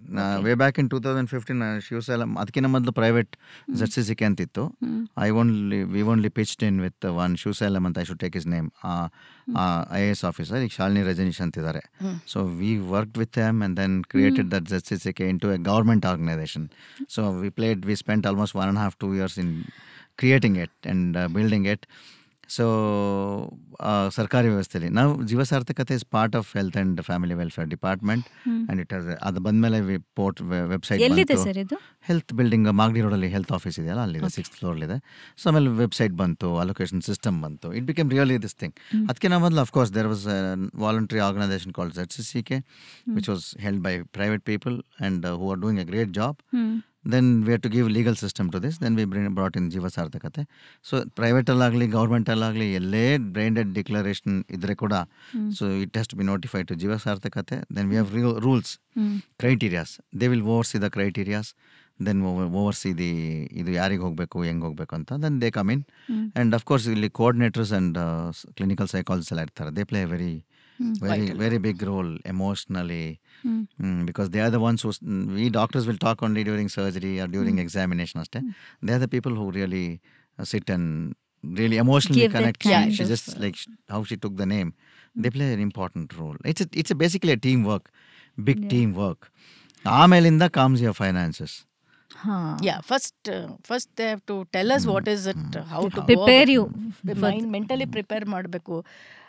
way back in two thousand fifteen ಶಿವಸೇಲ ಅದಕ್ಕಿಂತ ಮೊದಲು private Z C C K ಅಂತಿತ್ತು I only we only pitched in with one Shivasailam ಅಂತ I should take his name I A S officer ಈಗ ಶಾಲಿನಿ ರಜನೀಶ್ ಅಂತಿದ್ದಾರೆ so we work with them and then created that Z C C K into a government organisation so we played we spent almost one and half two years in creating it and building it so ಸರ್ಕಾರಿ ವ್ಯವಸ್ಥೆಯಲ್ಲಿ ನಾವು Jeeva Sarthakathe is part of health and family welfare department and it ಅದು ಬಂದ್ಮೇಲೆ port website health building Magadi ರೋಡಲ್ಲಿ health office ಇದೆಯಲ್ಲ ಅಲ್ಲಿ six ಫ್ಲೋರ್ಲಿದೆ so ಆಮೇಲೆ ವೆಬ್ಸೈಟ್ ಬಂತು ಅಲೋಕೇಶನ್ ಸಿಸ್ಟಮ್ ಬಂತು it became really this thing ಅದಕ್ಕೆ ನಾವು ಮೊದಲು of course there was voluntary organisation calls H C C K which was held by private people and who are doing a great job then we to give legal system to this then we brain brought in Jeeva Sarthakathe so ಪ್ರೈವೇಟಲ್ಲಾಗಲಿ ಗೌರ್ಮೆಂಟಲ್ಲಾಗಲಿ ಎಲ್ಲೇ ಬ್ರೈಂಡೆಡ್ declaration ಇದ್ದರೆ ಕೂಡ so it has to be notified to Jeeva Sarthakathe then we have rules criterias they will oversee the criterias then oversee the ಇದು ಯಾರಿಗೆ ಹೋಗಬೇಕು ಹೆಂಗೆ ಹೋಗಬೇಕು ಅಂತ then they come in and of course ಇಲ್ಲಿ ಕೋಆರ್ಡಿನೇಟರ್ಸ್ ಆ್ಯಂಡ್ ಕ್ಲಿನಿಕಲ್ ಸೈಕಾಲಜಿಸ್ ಎಲ್ಲ ಇರ್ತಾರೆ they play very very very big role emotionally Mm. Mm, because they are the ones who hmm, we doctors will talk only during surgery or during mm. examination. Mm. They are the people who really uh, sit and really emotionally Give connect. She, she just like how she took the name. Hmm. They play an important role. It's a, it's a basically a teamwork, big yeah. teamwork. Amelinda comes your finances. Huh. Yeah, first, uh, first they have to tell us mm. what is it, mm. how to prepare go. you. mentally prepare ಮಾಡಬೇಕು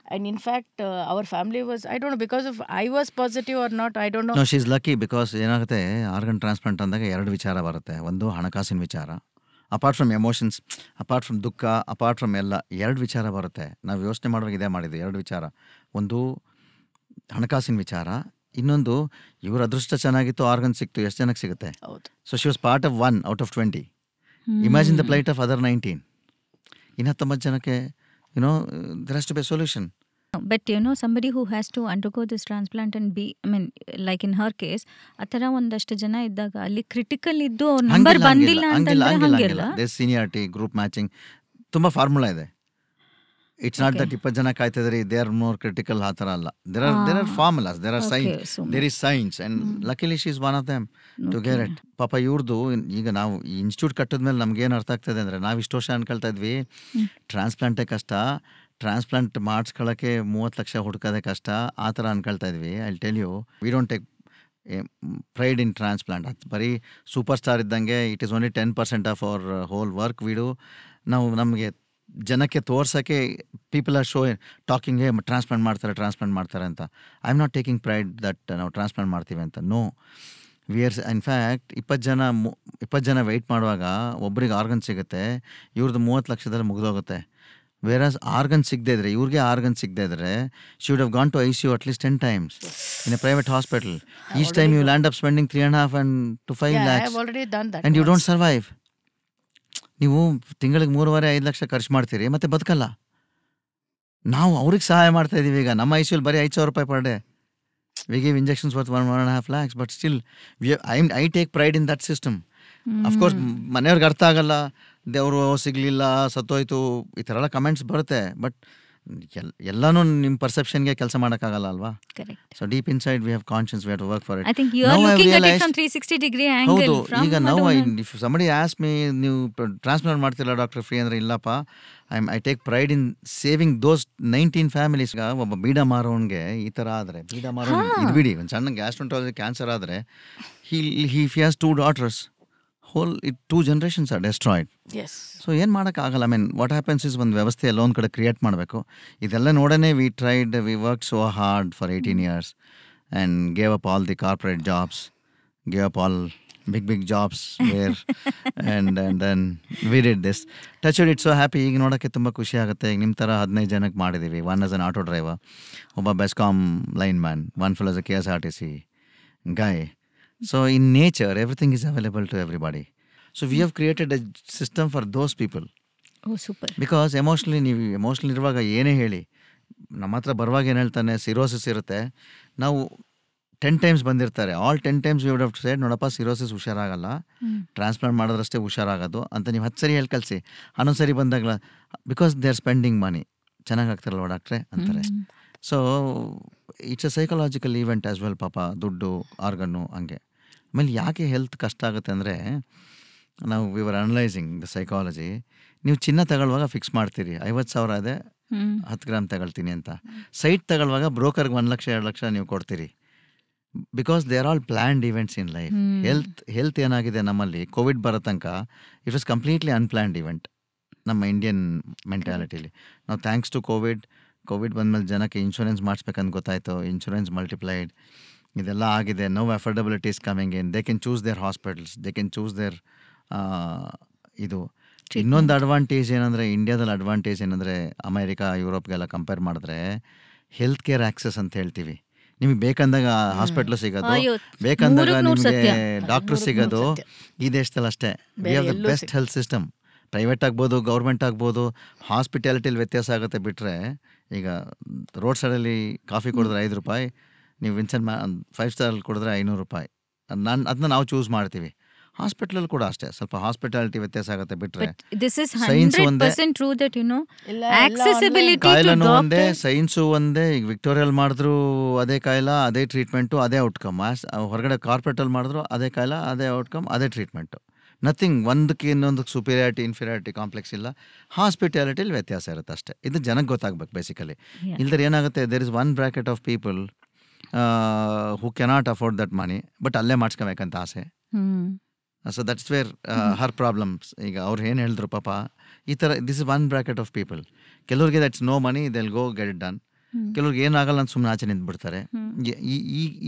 and in fact uh, our family was i don't know because of i was positive or not i don't know no she's lucky because ಏನಾಗುತ್ತೆ organ transplant ಅಂದಾಗ ಎರಡು ವಿಚಾರ ಬರುತ್ತೆ ಒಂದು ಹಣಕಾಸಿನ ವಿಚಾರ apart from emotions apart from ದುಃಖ apart from ಎಲ್ಲ ಎರಡು ವಿಚಾರ ಬರುತ್ತೆ ನಾವು ಯೋಚನೆ ಮಾಡುವಾಗ ಇದೇ ಮಾಡಿದ್ವಿ ಎರಡು ವಿಚಾರ ಒಂದು ಹಣಕಾಸಿನ ವಿಚಾರ ಇನ್ನೊಂದು ಇವರ ಅದೃಷ್ಟ ಚೆನ್ನಾಗಿತ್ತು ಆರ್ಗನ್ ಸಿಕ್ತು ಎಷ್ಟು ಜನಕ್ಕೆ ಸಿಗುತ್ತೆ so she was part of one out of twenty imagine the plight of other nineteen ಇನ್ನು ಹತ್ತೊಂಬತ್ತು ಜನಕ್ಕೆ you know, uh, there has to be a solution. But somebody who has to undergo this transplant and be I mean like in her case ಆ ಒಂದಷ್ಟು ಜನ ಇದ್ದಾಗ ಅಲ್ಲಿ critical ಇದ್ದು ಅವ್ರ ನಂಬರ್ ಬಂದಿಲ್ಲ ಸೀನಿಯಾರಿಟಿ ಗ್ರೂಪ್ ಮ್ಯಾಚಿಂಗ್ ತುಂಬಾ ಫಾರ್ಮುಲಾ ಇದೆ ಇಟ್ಸ್ ನಾಟ್ ದಟ್ ಇಪ್ಪತ್ತು ಜನ ಕಾಯ್ತಾ ದೇ ಆರ್ ಮೋರ್ ಕ್ರಿಟಿಕಲ್ ಆ ತರ ಅಲ್ಲ there are there are formulas there are science there is science and she is one of them to get ಪಾಪ ಇವ್ರದ್ದು ಈಗ ನಾವು ಕಟ್ಟದ ಇನ್ಸ್ಟಿಟ್ಯೂಟ್ ಕಟ್ಟಿದ್ಮೇಲೆ ಏನು ಅರ್ಥ ಆಗ್ತದೆ ಅಂದರೆ ನಾವು ಇಷ್ಟು ವರ್ಷ ಅನ್ಕೊಳ್ತಾ ಇದ್ವಿ ಟ್ರಾನ್ಸ್ಪ್ಲಾಂಟೇ ಕಷ್ಟ ಟ್ರಾನ್ಸ್ಪ್ಲಾಂಟ್ ಮಾಡಿಸ್ಕೊಳ್ಳೋಕ್ಕೆ ಮೂವತ್ತು ಲಕ್ಷ ಹುಡ್ಕೋದೇ ಕಷ್ಟ ಆ ಥರ ಅನ್ಕೊಳ್ತಾ ಇದ್ವಿ I tell you we don't take pride in transplant ಅದು ಬರೀ ಸೂಪರ್ ಸ್ಟಾರ್ ಇದ್ದಂಗೆ it is only ten percent of our whole work ವಿಡು ನಾವು ನಮಗೆ ಜನಕ್ಕೆ ತೋರ್ಸೋಕ್ಕೆ people are show talking hey transplant ಮಾಡ್ತಾರೆ ಟ್ರಾನ್ಸ್ಪ್ಲಾಂಟ್ ಮಾಡ್ತಾರೆ ಅಂತ I am not taking pride that ನಾವು ಟ್ರಾನ್ಸ್ಪ್ಲಾಂಟ್ ಮಾಡ್ತೀವಿ ಅಂತ ನೋ ವಿ ಆರ್ ಇನ್ಫ್ಯಾಕ್ಟ್ ಇಪ್ಪತ್ತು ಜನ ಇಪ್ಪತ್ತು ಜನ ವೆಯ್ಟ್ ಮಾಡುವಾಗ ಒಬ್ಬರಿಗೆ ಆರ್ಗನ್ ಸಿಗುತ್ತೆ ಇವ್ರದ್ದು ಮೂವತ್ತು ಲಕ್ಷದಲ್ಲಿ ಮುಗಿದೋಗುತ್ತೆ ವೇರ್ ಆಸ್ ಆರ್ಗನ್ ಸಿಗದೆ ಇದ್ರೆ ಇವ್ರಿಗೆ ಆರ್ಗನ್ ಸಿಗದೆ ಇದ್ರೆ should have gone to I C U at least ten times in a private hospital is time you land up spending three and half and two five lakhs and you don't survive ನೀವು ತಿಂಗಳಿಗೆ ಮೂರುವರೆ ಐದು ಲಕ್ಷ ಖರ್ಚು ಮಾಡ್ತೀರಿ ಮತ್ತೆ ಬದುಕಲ್ಲ ನಾವು ಅವ್ರಿಗೆ ಸಹಾಯ ಮಾಡ್ತಾ ಇದ್ದೀವಿ ಈಗ ನಮ್ಮ ಐ ಸಿ ಯು ಬರೀ ಐದು ಸಾವಿರ ರೂಪಾಯಿ per day We give injections worth one, one and a half lakhs, but still, we have, I, I take pride in that system. Of course ಮನೆಯವ್ರಿಗೆ ಅರ್ಥ ಆಗಲ್ಲ ದೇವರು ಸಿಗಲಿಲ್ಲ ಸತ್ತೋಯ್ತು ಈ ಥರ ಎಲ್ಲ ಕಮೆಂಟ್ಸ್ ಬರುತ್ತೆ ಬಟ್ ಎಲ್ ಎಲ್ಲಾನು ನಿಮ್ಮ ಪರ್ಸೆಪ್ಷನ್ಗೆ ಕೆಲಸ ಮಾಡೋಕ್ಕಾಗಲ್ಲ ಅಲ್ವಾ so deep inside we have conscious we have to work for it ಹೌದು ಈಗ ನಾವು ಇಫ್ ಸಮಡಿ ಆಸ್ ಮೀ ನೀವು ಟ್ರಾನ್ಸ್ಫರ್ ಮಾಡ್ತಿಲ್ಲ ಡಾಕ್ಟರ್ ಫ್ರೀ ಅಂದ್ರೆ ಇಲ್ಲಪ್ಪ I I take pride in saving those nineteen families ಒಬ್ಬ ಬೀಡ ಮಾರೋನ್ಗೆ ಈ ತರ ಆದ್ರೆ ಬೀಡ ಮಾರೋನ್ ಇದು ಬಿಡಿ ಒಂದು ಸಣ್ಣ ಗ್ಯಾಸ್ಟ್ರಂಟಾಲಜಿ ಕ್ಯಾನ್ಸರ್ ಆದ್ರೆ he he has two daughters whole it two generations are destroyed so ಏನು ಮಾಡೋಕ್ಕಾಗಲ್ಲ I mean what happens is ಒಂದು ವ್ಯವಸ್ಥೆ ಎಲ್ಲ ಒಂದು ಕಡೆ ಕ್ರಿಯೇಟ್ ಮಾಡಬೇಕು ಇದೆಲ್ಲ ನೋಡೇ we tried we work so hard for eighteen years and gave up all the corporate jobs gave up all big big jobs where and and then we did this touch it so happy ಈಗ ನೋಡೋಕ್ಕೆ ತುಂಬ ಖುಷಿ ಆಗುತ್ತೆ ಈಗ ನಿಮ್ಮ ಥರ ಹದಿನೈದು ಜನಕ್ಕೆ ಮಾಡಿದ್ದೀವಿ one as an auto driver ಒಬ್ಬ BESCOM line man one full as a K S R T C guy so in nature everything is available to everybody so we created created system system for those people super because emotionally ನೀವು emotional ಇರುವಾಗ ಏನೇ ಹೇಳಿ ನಮ್ಮ ಹತ್ರ ಬರುವಾಗ ಏನು ಹೇಳ್ತಾನೆ cirrhosis ಇರುತ್ತೆ ನಾವು ಟೆನ್ ಟೈಮ್ಸ್ ಬಂದಿರ್ತಾರೆ all ten times we would have to side ನೋಡಪ್ಪ ಸಿರೋಸಿಸ್ ಹುಷಾರಾಗಲ್ಲ ಟ್ರಾನ್ಸ್ಪ್ಲಾಂಟ್ ಮಾಡಿದ್ರಷ್ಟೇ ಹುಷಾರಾಗೋದು ಅಂತ ನೀವು ಹತ್ತು ಸರಿ ಹೇಳಿ ಕಳಿಸಿ ಹನ್ನೊಂದು ಸರಿ ಬಂದಾಗಲ because they are spending money ಚೆನ್ನಾಗಿ ಆಗ್ತಾರಲ್ವ ಡಾಕ್ಟ್ರೆ ಅಂತಾರೆ so it's a psychological event as well ಪಾಪ ದುಡ್ಡು ಆರ್ಗನ್ನು ಹಂಗೆ ಆಮೇಲೆ ಯಾಕೆ ಹೆಲ್ತ್ ಕಷ್ಟ ಆಗುತ್ತೆ ಅಂದರೆ ನಾವು ಆರ್ ಅನಲೈಸಿಂಗ್ ದ ಸೈಕಾಲಜಿ ನೀವು ಚಿನ್ನ ತಗೊಳ್ಳುವಾಗ ಫಿಕ್ಸ್ ಮಾಡ್ತೀರಿ ಐವತ್ತು ಸಾವಿರ ಅದೇ ಹತ್ತು ಗ್ರಾಮ್ ತಗೊಳ್ತೀನಿ ಅಂತ ಸೈಟ್ ತಗೊಳ್ಳುವಾಗ ಬ್ರೋಕರ್ಗೆ ಒಂದು ಲಕ್ಷ ಎರಡು ಲಕ್ಷ ನೀವು ಕೊಡ್ತೀರಿ because they are all planned events in life health health ಏನಾಗಿದೆ ನಮ್ಮಲ್ಲಿ ಕೋವಿಡ್ ಬರೋ ತನಕ it was completely unplanned event ನಮ್ಮ ಇಂಡಿಯನ್ ಮೆಂಟ್ಯಾಲಿಟಿಲಿ ನಾವು ಥ್ಯಾಂಕ್ಸ್ ಟು ಕೋವಿಡ್ ಕೋವಿಡ್ ಬಂದಮೇಲೆ ಜನಕ್ಕೆ ಇನ್ಶೂರೆನ್ಸ್ ಮಾಡಿಸ್ಬೇಕಂತ ಗೊತ್ತಾಯಿತು ಇನ್ಶೂರೆನ್ಸ್ ಮಲ್ಟಿಪ್ಲೈಡ್ ಇದೆಲ್ಲ ಆಗಿದೆ no affordability is coming in they can choose their hospitals they can choose their ಇದು ಇನ್ನೊಂದು ಅಡ್ವಾಂಟೇಜ್ ಏನಂದರೆ ಇಂಡಿಯಾದಲ್ಲಿ ಅಡ್ವಾಂಟೇಜ್ ಏನಂದರೆ ಅಮೇರಿಕಾ ಯುರೋಪ್ಗೆಲ್ಲ ಕಂಪೇರ್ ಮಾಡಿದ್ರೆ ಹೆಲ್ತ್ ಕೇರ್ ಆಕ್ಸೆಸ್ ಅಂತ ಹೇಳ್ತೀವಿ ನಿಮಗೆ ಬೇಕಂದಾಗ ಹಾಸ್ಪಿಟಲ್ ಸಿಗೋದು ಬೇಕಂದಾಗ ನಿಮಗೆ ಡಾಕ್ಟರ್ ಸಿಗೋದು ಈ ದೇಶದಲ್ಲಿ ಅಷ್ಟೇ we have the best health system private ಆಗ್ಬೋದು ಗೌರ್ಮೆಂಟ್ ಆಗ್ಬೋದು ಹಾಸ್ಪಿಟಾಲಿಟಿಲಿ ವ್ಯತ್ಯಾಸ ಆಗುತ್ತೆ ಬಿಟ್ಟರೆ ಈಗ ರೋಡ್ ಸೈಡಲ್ಲಿ ಕಾಫಿ ಕುಡಿದ್ರೆ ಐದು ರೂಪಾಯಿ ನೀವು ವಿನ್ಸೆಂಟ್ ಮಾ ಫೈವ್ ಸ್ಟಾರಲ್ಲಿ ಕೊಡಿದ್ರೆ ಐನೂರು ರೂಪಾಯಿ ನಾನು ಅದನ್ನ ನಾವು ಚೂಸ್ ಮಾಡ್ತೀವಿ ಹಾಸ್ಪಿಟಲ್ ಕೂಡ ಅಷ್ಟೇ ಸ್ವಲ್ಪ ಹಾಸ್ಪಿಟಾಲಿಟಿ ವ್ಯತ್ಯಾಸ ಆಗುತ್ತೆ ಬಿಟ್ರೆ ಸೈನ್ಸ್ ಒಂದೇ ಒಂದೇ ಸೈನ್ಸು ಒಂದೇ ಈಗ ವಿಕ್ಟೋರಿಯಲ್ ಮಾಡಿದ್ರು ಅದೇ ಕಾಯಿಲ ಅದೇ ಟ್ರೀಟ್ಮೆಂಟು ಅದೇ ಔಟ್ಕಮ್ ಹೊರಗಡೆ ಕಾರ್ಪೊರೇಟಲ್ಲಿ ಮಾಡಿದ್ರು ಅದೇ ಕಾಯಿಲೆ ಅದೇ ಔಟ್ಕಮ್ ಅದೇ ಟ್ರೀಟ್ಮೆಂಟು ನಥಿಂಗ್ ಒಂದಕ್ಕೆ ಇನ್ನೊಂದಕ್ಕೆ ಸುಪೀರಿಯಾರಿಟಿ ಇನ್ಫೀರಿಯಾರಿಟಿ ಕಾಂಪ್ಲೆಕ್ಸ್ ಇಲ್ಲ ಹಾಸ್ಪಿಟಾಲಿಟಿಲಿ ವ್ಯತ್ಯಾಸ ಇರುತ್ತೆ ಅಷ್ಟೇ ಇದು ಜನಕ್ಕೆ ಗೊತ್ತಾಗಬೇಕು ಬೇಸಿಕಲಿ ಇಲ್ದ್ರೆ ಏನಾಗುತ್ತೆ there is one bracket of people who cannot afford that money but ಅಲ್ಲೇ ಮಾಡಿಸ್ಕೋಬೇಕಂತ ಆಸೆ so that's where her problems ಈಗ ಅವ್ರು ಏನು ಹೇಳಿದ್ರು ಪಾಪ ಈ ಥರ this one bracket of people ಕೆಲವ್ರಿಗೆ that's no money they'll go get it done ಕೆಲವ್ರಿಗೆ ಏನಾಗಲ್ಲ ಅಂತ ಸುಮ್ಮನೆ ಆಚೆ ನಿಂತು ಬಿಡ್ತಾರೆ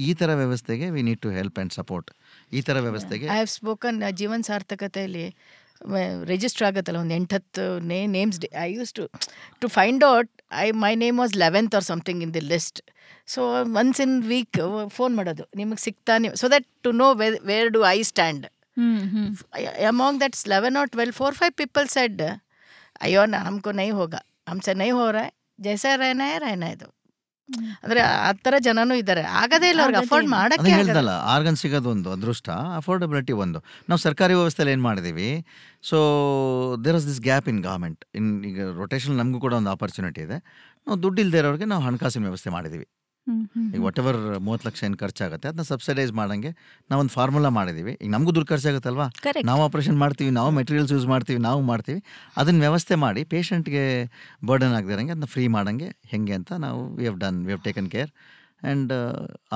ಈ ಥರ ವ್ಯವಸ್ಥೆಗೆ we need to help and support ಈ ಥರ ವ್ಯವಸ್ಥೆಗೆ ಐ ಹ್ಯಾವ್ ಸ್ಪೋಕನ್ ಜೀವನ್ ಸಾರ್ಥಕತೆಯಲ್ಲಿ ರಿಜಿಸ್ಟರ್ ಆಗುತ್ತಲ್ಲ ಒಂದು ಎಂಟತ್ತು ನೇ names I use to to find out I my name was eleventh or something in the list so once in week phone ಮಾಡೋದು ನಿಮಗೆ ಸಿಗ್ತಾ ನೀವು so that to know where do I stand among that's eleven or twelve four five people said ಅಯ್ಯೋ ನಮ್ಗೂ ನೈ ಹೋಗ ಹಮ್ಸೆ ನೈ ಹೋರ ಜೈಸ ರೈನಾಯ ರೈನ ಇದು ಅಂದ್ರೆ ಆ ಥರ ಜನನೂ ಇದ್ದಾರೆ ಆಗದೇ ಇಲ್ಲ ಅವ್ರಿಗೆ ಅಫೋರ್ಡ್ ಮಾಡಕ್ಕೆ ಹೇಳ್ದಲ್ಲ ಆರ್ಗನ್ ಒಂದು ಅದೃಷ್ಟ ಅಫೋರ್ಡಬಿಲಿಟಿ ಒಂದು ನಾವು ಸರ್ಕಾರಿ ವ್ಯವಸ್ಥೆಯಲ್ಲಿ ಏನು ಮಾಡಿದೀವಿ so there as this gap in government in ಈಗ ರೊಟೇಷನ್ ನಮಗೂ ಕೂಡ ಒಂದು ಆಪರ್ಚುನಿಟಿ ಇದೆ ನಾವು ದುಡ್ಡು ಇಲ್ಲದೆ ಇರೋರಿಗೆ ನಾವು ಹಣಕಾಸಿನ ವ್ಯವಸ್ಥೆ ಮಾಡಿದ್ದೀವಿ ಈಗ ವಾಟ್ ಎವರ್ ಮೂವತ್ತು ಲಕ್ಷ ಏನು ಖರ್ಚಾಗುತ್ತೆ ಅದನ್ನ ಸಬ್ಸಿಡೈಸ್ ನಾವು ಒಂದು ಫಾರ್ಮುಲಾ ಮಾಡಿದ್ದೀವಿ ಈಗ ನಮಗೂ ದುಡ್ಡು ಖರ್ಚಾಗುತ್ತಲ್ವಾ ನಾವು ಆಪರೇಷನ್ ಮಾಡ್ತೀವಿ ನಾವು ಮೆಟೀರಿಯಲ್ಸ್ ಯೂಸ್ ಮಾಡ್ತೀವಿ ನಾವು ಮಾಡ್ತೀವಿ ಅದನ್ನ ವ್ಯವಸ್ಥೆ ಮಾಡಿ ಪೇಷಂಟ್ಗೆ ಬರ್ಡನ್ ಆಗದಿರಂಗೆ ಅದನ್ನ ಫ್ರೀ ಮಾಡೋಂಗೆ ಹೆಂಗೆ ಅಂತ ನಾವು we have done we have taken care and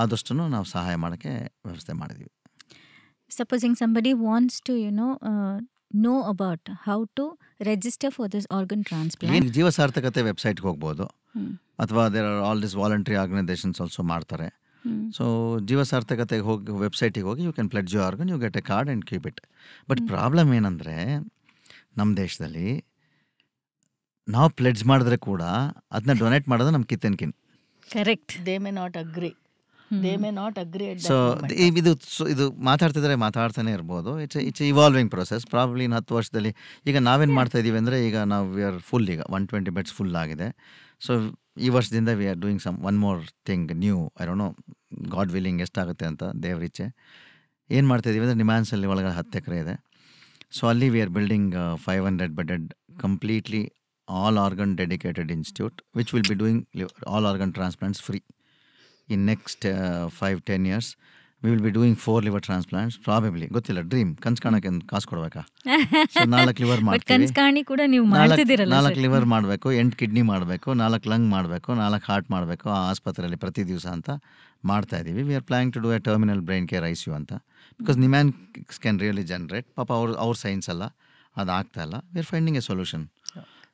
ಆದಷ್ಟು ನಾವು ಸಹಾಯ ಮಾಡೋಕ್ಕೆ ವ್ಯವಸ್ಥೆ ಮಾಡಿದ್ದೀವಿ supposing somebody wants to you know know about how to register for this organ transplant Jeeva Sarthakathe ವೆಬ್ಸೈಟ್ಗೆ ಹೋಗ್ಬೋದು ಅಥವಾ there are all this voluntary organisations also ಮಾಡ್ತಾರೆ ಸೊ ಜೀವ ಸಾರ್ಥಕತೆಗೆ ಹೋಗಿ ವೆಬ್ಸೈಟಿಗೆ ಹೋಗಿ you can pledge your organ you get a card and keep it but problem ಏನಂದರೆ ನಮ್ಮ ದೇಶದಲ್ಲಿ ನಾವು ಪ್ಲೆಡ್ಜ್ ಮಾಡಿದ್ರೆ ಕೂಡ ಅದನ್ನ ಡೊನೇಟ್ ಮಾಡೋದು ನಮ್ಮ kith and kin correct they may not agree they may not so ಇದು ಇದು ಮಾತಾಡ್ತಿದ್ರೆ ಮಾತಾಡ್ತಾನೆ ಇರ್ಬೋದು it's it's evolving process probably ಇನ್ನು ಹತ್ತು ವರ್ಷದಲ್ಲಿ ಈಗ ನಾವೇನು ಮಾಡ್ತಾ ಇದ್ದೀವಿ ಅಂದರೆ ಈಗ ನಾವು ವಿ ಆರ್ ಫುಲ್ ಈಗ ಒನ್ ಟ್ವೆಂಟಿ ಬೆಡ್ಸ್ ಫುಲ್ ಆಗಿದೆ ಸೊ ಈ ವರ್ಷದಿಂದ we are doing some one more thing new I know god willing ಎಷ್ಟಾಗುತ್ತೆ ಅಂತ ದೇವ್ರೀಚೆ ಏನು ಮಾಡ್ತಾ ಇದ್ದೀವಿ ಅಂದರೆ ನಿಮ್ಯಾನ್ಸಲ್ಲಿ ಒಳಗಡೆ ಹತ್ತು ಎಕರೆ ಇದೆ ಸೊ ಅಲ್ಲಿ we are building five hundred bedded completely all organ dedicated institute which will be doing all organ transplants free in next five ten years we will be doing four liver transplants probably ಗೊತ್ತಿಲ್ಲ dream ಕನ್ಸ್ ಕಾಣಕ್ಕೆ ಕಾಸು ಕೊಡಬೇಕಾ ನಾಲ್ಕು liver ಮಾಡ್ತೀವಿ ನಾಲ್ಕು liver ಮಾಡಬೇಕು ಎಂಟು ಕಿಡ್ನಿ ಮಾಡಬೇಕು ನಾಲ್ಕು ಲಂಗ್ ಮಾಡಬೇಕು ನಾಲ್ಕು ಹಾರ್ಟ್ ಮಾಡಬೇಕು ಆ ಆಸ್ಪತ್ರೆಯಲ್ಲಿ ಪ್ರತಿ ದಿವಸ ಅಂತ ಮಾಡ್ತಾ ಇದ್ದೀವಿ we are planning to do a terminal brain care I U ಅಂತ ಬಿಕಾಸ್ ನಿಮ್ಯಾನ್ ಕ್ಯಾನ್ ರಿಯಲಿ ಜನರೇಟ್ ಪಾಪ ಅವ್ರ ಅವ್ರ ಸೈನ್ಸ್ ಅಲ್ಲ ಅದು ಆಗ್ತಾ ಇಲ್ಲ we are finding a solution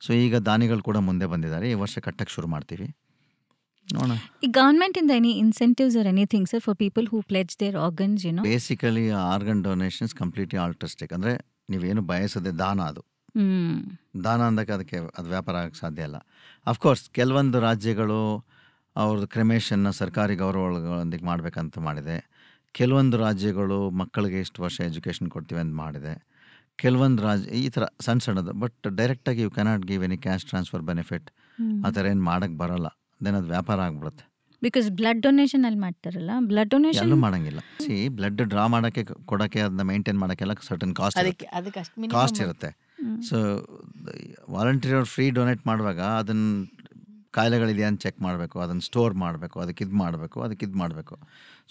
so ಈಗ ದಾನಿಗಳು ಕೂಡ ಮುಂದೆ ಬಂದಿದ್ದಾರೆ ಈ ವರ್ಷ ಕಟ್ಟಕ್ಕೆ ಶುರು ಮಾಡ್ತೀವಿ ನೋಡೋಣ ಈ ಗವರ್ಮೆಂಟ್ ಇಂದ any incentives or anything sir for people who pledge their organs you basically organ donations completely altruistic ಅಂದರೆ ನೀವೇನು ಬಯಸದೆ ದಾನ ಅದು ದಾನ ಅಂದಾಗ ಅದಕ್ಕೆ ಅದು ವ್ಯಾಪಾರ ಆಗಕ್ಕೆ ಸಾಧ್ಯ ಇಲ್ಲ ಅಫ್ಕೋರ್ಸ್ ಕೆಲವೊಂದು ರಾಜ್ಯಗಳು ಅವ್ರದ್ದು ಕ್ರಿಮೇಷನ್ನ ಸರ್ಕಾರಿ ಗೌರವಗಳೊಂದಿಗೆ ಮಾಡಬೇಕಂತ ಮಾಡಿದೆ ಕೆಲವೊಂದು ರಾಜ್ಯಗಳು ಮಕ್ಕಳಿಗೆ ಇಷ್ಟು ವರ್ಷ ಎಜುಕೇಷನ್ ಕೊಡ್ತೀವಿ ಅಂತ ಮಾಡಿದೆ ಕೆಲವೊಂದು ರಾಜ್ಯ ಈ ಥರ ಸಣ್ಣ ಸಣ್ಣದು ಬಟ್ ಡೈರೆಕ್ಟಾಗಿ you cannot give any cash transfer benefit ಆ ಥರ ಏನು ಮಾಡೋಕ್ಕೆ ಬರೋಲ್ಲ ದೆನ್ ಅದು ವ್ಯಾಪಾರ ಆಗ್ಬಿಡುತ್ತೆ ಬಿಕಾಸ್ ಬ್ಲಡ್ ಡೊನೇಷನ್ ಅಲ್ಲಿ ಮಾಡ್ತಾರಲ್ಲ ಬ್ಲಡ್ ಡೊನೇಷನ್ ಎಲ್ಲೂ ಮಾಡಂಗಿಲ್ಲ ಸಿ ಬ್ಲಡ್ ಡ್ರಾ ಮಾಡೋಕ್ಕೆ ಕೊಡೋಕ್ಕೆ ಅದನ್ನ ಮೇಂಟೈನ್ ಮಾಡೋಕ್ಕೆಲ್ಲ ಸರ್ಟನ್ ಕಾಸ್ಟ್ ಅದಕ್ಕೆ ಅದಕ್ಕೆ ಕಾಸ್ಟ್ ಇರುತ್ತೆ ಸೊ ವಾಲಂಟಿಯರ್ ಫ್ರೀ ಡೊನೇಟ್ ಮಾಡುವಾಗ ಅದನ್ನ ಕಾಯಿಲೆಗಳಿದೆಯಾ ಅಂತ ಚೆಕ್ ಮಾಡಬೇಕು ಅದನ್ನು ಸ್ಟೋರ್ ಮಾಡಬೇಕು ಅದಕ್ಕೆ ಇದು ಮಾಡಬೇಕು ಅದಕ್ಕೆ ಇದು ಮಾಡಬೇಕು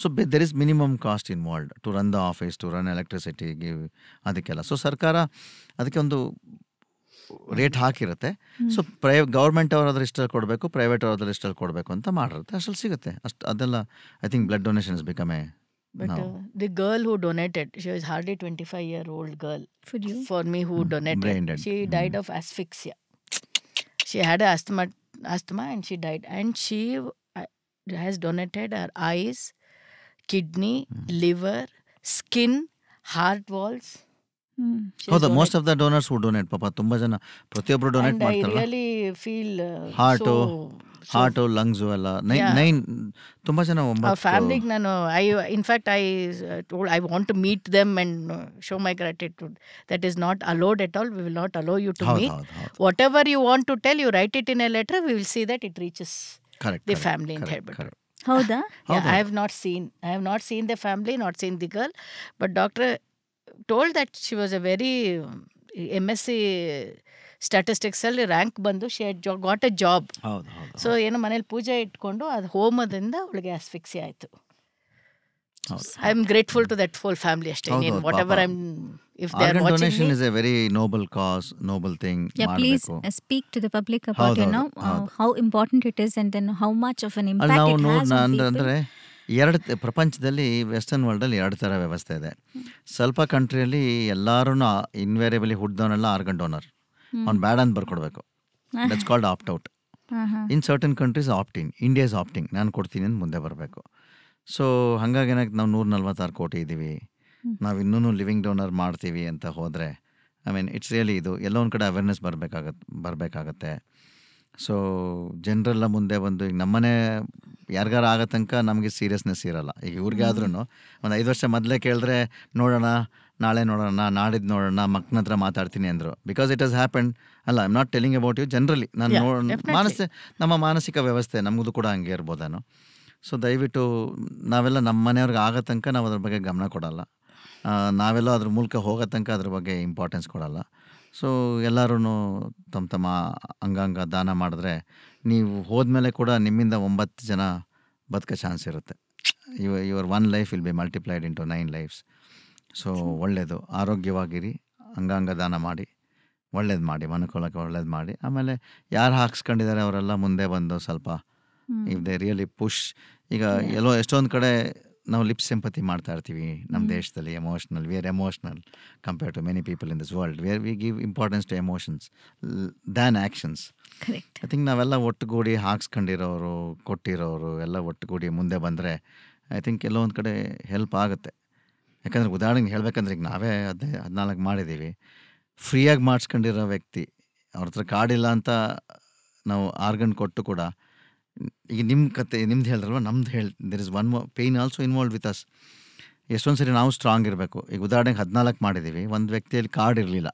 so there is minimum cost involved to run the office to run electricity ಅದಕ್ಕೆಲ್ಲ ಸೊ ಸರ್ಕಾರ ಅದಕ್ಕೆ ಒಂದು रेट ಹಾಕಿರತೆ সো గవర్নমেন্ট ಅವರ ರೆজিস্টರ್ ಕೊಡ್ಬೇಕು ಪ್ರೈವೇಟ್ ಅವರ ರೆজিস্টರ್ ಕೊಡ್ಬೇಕು ಅಂತ ಮಾಡಿರುತ್ತೆ ಅಷ್ಟೇ ಸಿಗುತ್ತೆ ಅಷ್ಟ ಅದಲ್ಲ I think blood donations become a no the girl who donated she was hardly 25 year old girl for you for me who donated she died of asphyxia she had asthma asthma and she died and she has donated her eyes kidney hmm. liver skin heart walls ಹೌದು most of the donors donate ಪಾಪ ತುಂಬಾ ಜನ ಪ್ರತಿಯೊಬ್ರು ಡೊನೇಟ್ ಮಾಡ್ತಾರೆ feel heart heart lungs ಎಲ್ಲ nine nine ಜನ ಫ್ಯಾಮಿಲಿಗೆ ನಾನು I in fact I I want to meet them and show my gratitude that is not allowed at all we will not allow you to meet whatever you want to tell you write it in a letter we will see that it reaches the family ಅಂತ ಹೇಳ್ಬಿಟ್ಟು ಹೌದಾ I have not seen I have not seen the family not seen the girl but doctor told that she was a very M S C statistics ಅಲ್ಲಿ rank ಬಂದು she had ಜಾ so a job so ಏನು ಮನೇಲಿ ಪೂಜೆ ಇಟ್ಕೊಂಡು ಅದು ಹೋಮದಿಂದ ಅವಳಿಗೆ ಅಸ್ಫಿಕ್ಸಿ ಆಯಿತು I am grateful to that whole family ಅಷ್ಟೇ in whatever I am if they are watching donation is a very noble cause noble thing yeah please speak to the public about you know how important it is and then how much of an impact it has on people. ಎರಡು ಪ್ರಪಂಚದಲ್ಲಿ western ವರ್ಲ್ಡಲ್ಲಿ ಎರಡು ಥರ ವ್ಯವಸ್ಥೆ ಇದೆ ಸ್ವಲ್ಪ ಕಂಟ್ರಿಯಲ್ಲಿ ಎಲ್ಲರೂ invariably ಹುಡ್ದವನೆಲ್ಲ organ donor ಅವ್ನು ಬ್ಯಾಡ ಅಂತ ಬರ್ಕೊಡ್ಬೇಕು that's called opt out in certain countries opt in India's opting ನಾನು ಕೊಡ್ತೀನಿ ಅಂತ ಮುಂದೆ ಬರಬೇಕು ಸೊ ಹಾಗಾಗಿ ಏನಕ್ಕೆ ನಾವು ನೂರ ನಲ್ವತ್ತಾರು ಕೋಟಿ ಇದ್ದೀವಿ ನಾವು ಇನ್ನೂ ಲಿವಿಂಗ್ ಡೋನರ್ ಮಾಡ್ತೀವಿ ಅಂತ ಹೋದರೆ ಐ ಮೀನ್ ಇಟ್ಸ್ ರಿಯಲಿ ಇದು ಎಲ್ಲ ಒಂದು ಕಡೆ ಅವೇರ್ನೆಸ್ ಬರಬೇಕಾಗತ್ತೆ ಬರಬೇಕಾಗತ್ತೆ ಸೊ ಜನರೆಲ್ಲ ಮುಂದೆ ಬಂದು ಈಗ ನಮ್ಮನೆ ಯಾರಿಗಾರ ಆಗೋ ತನಕ ನಮಗೆ ಸೀರಿಯಸ್ನೆಸ್ ಇರಲ್ಲ ಈಗ ಇವ್ರಿಗೆ ಆದ್ರೂ ಒಂದು ಐದು ವರ್ಷ ಮೊದಲೇ ಕೇಳಿದ್ರೆ ನೋಡೋಣ ನಾಳೆ ನೋಡೋಣ ನಾಡಿದ್ದು ನೋಡೋಣ ಮಕ್ಕನ ಹತ್ರ ಮಾತಾಡ್ತೀನಿ ಅಂದರು ಬಿಕಾಸ್ ಇಟ್ ಹಸ್ ಹ್ಯಾಪನ್ ಅಲ್ಲ I'm not telling about you generally ನಾನು ನೋ ಮಾನಸ ನಮ್ಮ ಮಾನಸಿಕ ವ್ಯವಸ್ಥೆ ನಮಗೂ ಕೂಡ ಹಂಗೆ ಇರ್ಬೋದೇನೋ ಸೊ ದಯವಿಟ್ಟು ನಾವೆಲ್ಲ ನಮ್ಮ ಮನೆಯವ್ರಿಗೆ ಆಗೋ ತನಕ ನಾವು ಅದ್ರ ಬಗ್ಗೆ ಗಮನ ಕೊಡಲ್ಲ ನಾವೆಲ್ಲ ಅದ್ರ ಮೂಲಕ ಹೋಗೋ ತನಕ ಅದ್ರ ಬಗ್ಗೆ ಇಂಪಾರ್ಟೆನ್ಸ್ ಕೊಡಲ್ಲ ಸೊ ಎಲ್ಲರೂ ತಮ್ಮ ತಮ್ಮ ಅಂಗಾಂಗ ದಾನ ಮಾಡಿದ್ರೆ ನೀವು ಹೋದ್ಮೇಲೆ ಕೂಡ ನಿಮ್ಮಿಂದ ಒಂಬತ್ತು ಜನ ಬದುಕೋ ಚಾನ್ಸ್ ಇರುತ್ತೆ ಇವ your one life will be multiplied to nine lives so ಒಳ್ಳೆಯದು ಆರೋಗ್ಯವಾಗಿರಿ ಅಂಗಾಂಗ ದಾನ ಮಾಡಿ ಒಳ್ಳೇದು ಮಾಡಿ ಮನ್ಕೊಳ್ಳೋಕೆ ಒಳ್ಳೇದು ಮಾಡಿ ಆಮೇಲೆ ಯಾರು ಹಾಕ್ಸ್ಕೊಂಡಿದ್ದಾರೆ ಅವರೆಲ್ಲ ಮುಂದೆ ಬಂದು ಸ್ವಲ್ಪ ಇಫ್ ದೇ ರಿಯಲಿ ಪುಷ್ ಈಗ ಎಲ್ಲೋ ಎಷ್ಟೊಂದು ಕಡೆ ನಾವು ಲಿಪ್ ಸಿಂಪತಿ ಮಾಡ್ತಾ ಇರ್ತೀವಿ ನಮ್ಮ ದೇಶದಲ್ಲಿ emotional we are emotional compare to many people in this world we are we give importance to emotions than actions I think ನಾವೆಲ್ಲ ಒಟ್ಟುಗೂಡಿ ಹಾಕ್ಸ್ಕೊಂಡಿರೋರು ಕೊಟ್ಟಿರೋರು ಎಲ್ಲ ಒಟ್ಟುಗೂಡಿ ಮುಂದೆ ಬಂದರೆ ಐ ಥಿಂಕ್ ಎಲ್ಲೋ ಒಂದು ಕಡೆ ಹೆಲ್ಪ್ ಆಗುತ್ತೆ ಯಾಕಂದರೆ ಉದಾಹರಣೆಗೆ ಹೇಳಬೇಕಂದ್ರೆ ಈಗ ನಾವೇ ಹದಿನೈ ಹದಿನಾಲ್ಕು ಮಾಡಿದ್ದೀವಿ ಫ್ರೀಯಾಗಿ ಮಾಡಿಸ್ಕೊಂಡಿರೋ ವ್ಯಕ್ತಿ ಅವ್ರ ಹತ್ರ ಕಾಡಿಲ್ಲ ಅಂತ ನಾವು ಆರ್ಗನ್ ಕೊಟ್ಟು ಕೂಡ ಈಗ ನಿಮ್ಮ ಕತೆ ನಿಮ್ದು ಹೇಳಿದ್ರಲ್ವ ನಮ್ದು ಹೇಳಿ there is one pain also involve with us ಎಷ್ಟೊಂದು ಸರಿ ನಾವು ಸ್ಟ್ರಾಂಗ್ ಇರಬೇಕು ಈಗ ಉದಾಹರಣೆಗೆ ಹದಿನಾಲ್ಕು ಮಾಡಿದ್ದೀವಿ ಒಂದು ವ್ಯಕ್ತಿಯಲ್ಲಿ ಕಾರ್ಡ್ ಇರಲಿಲ್ಲ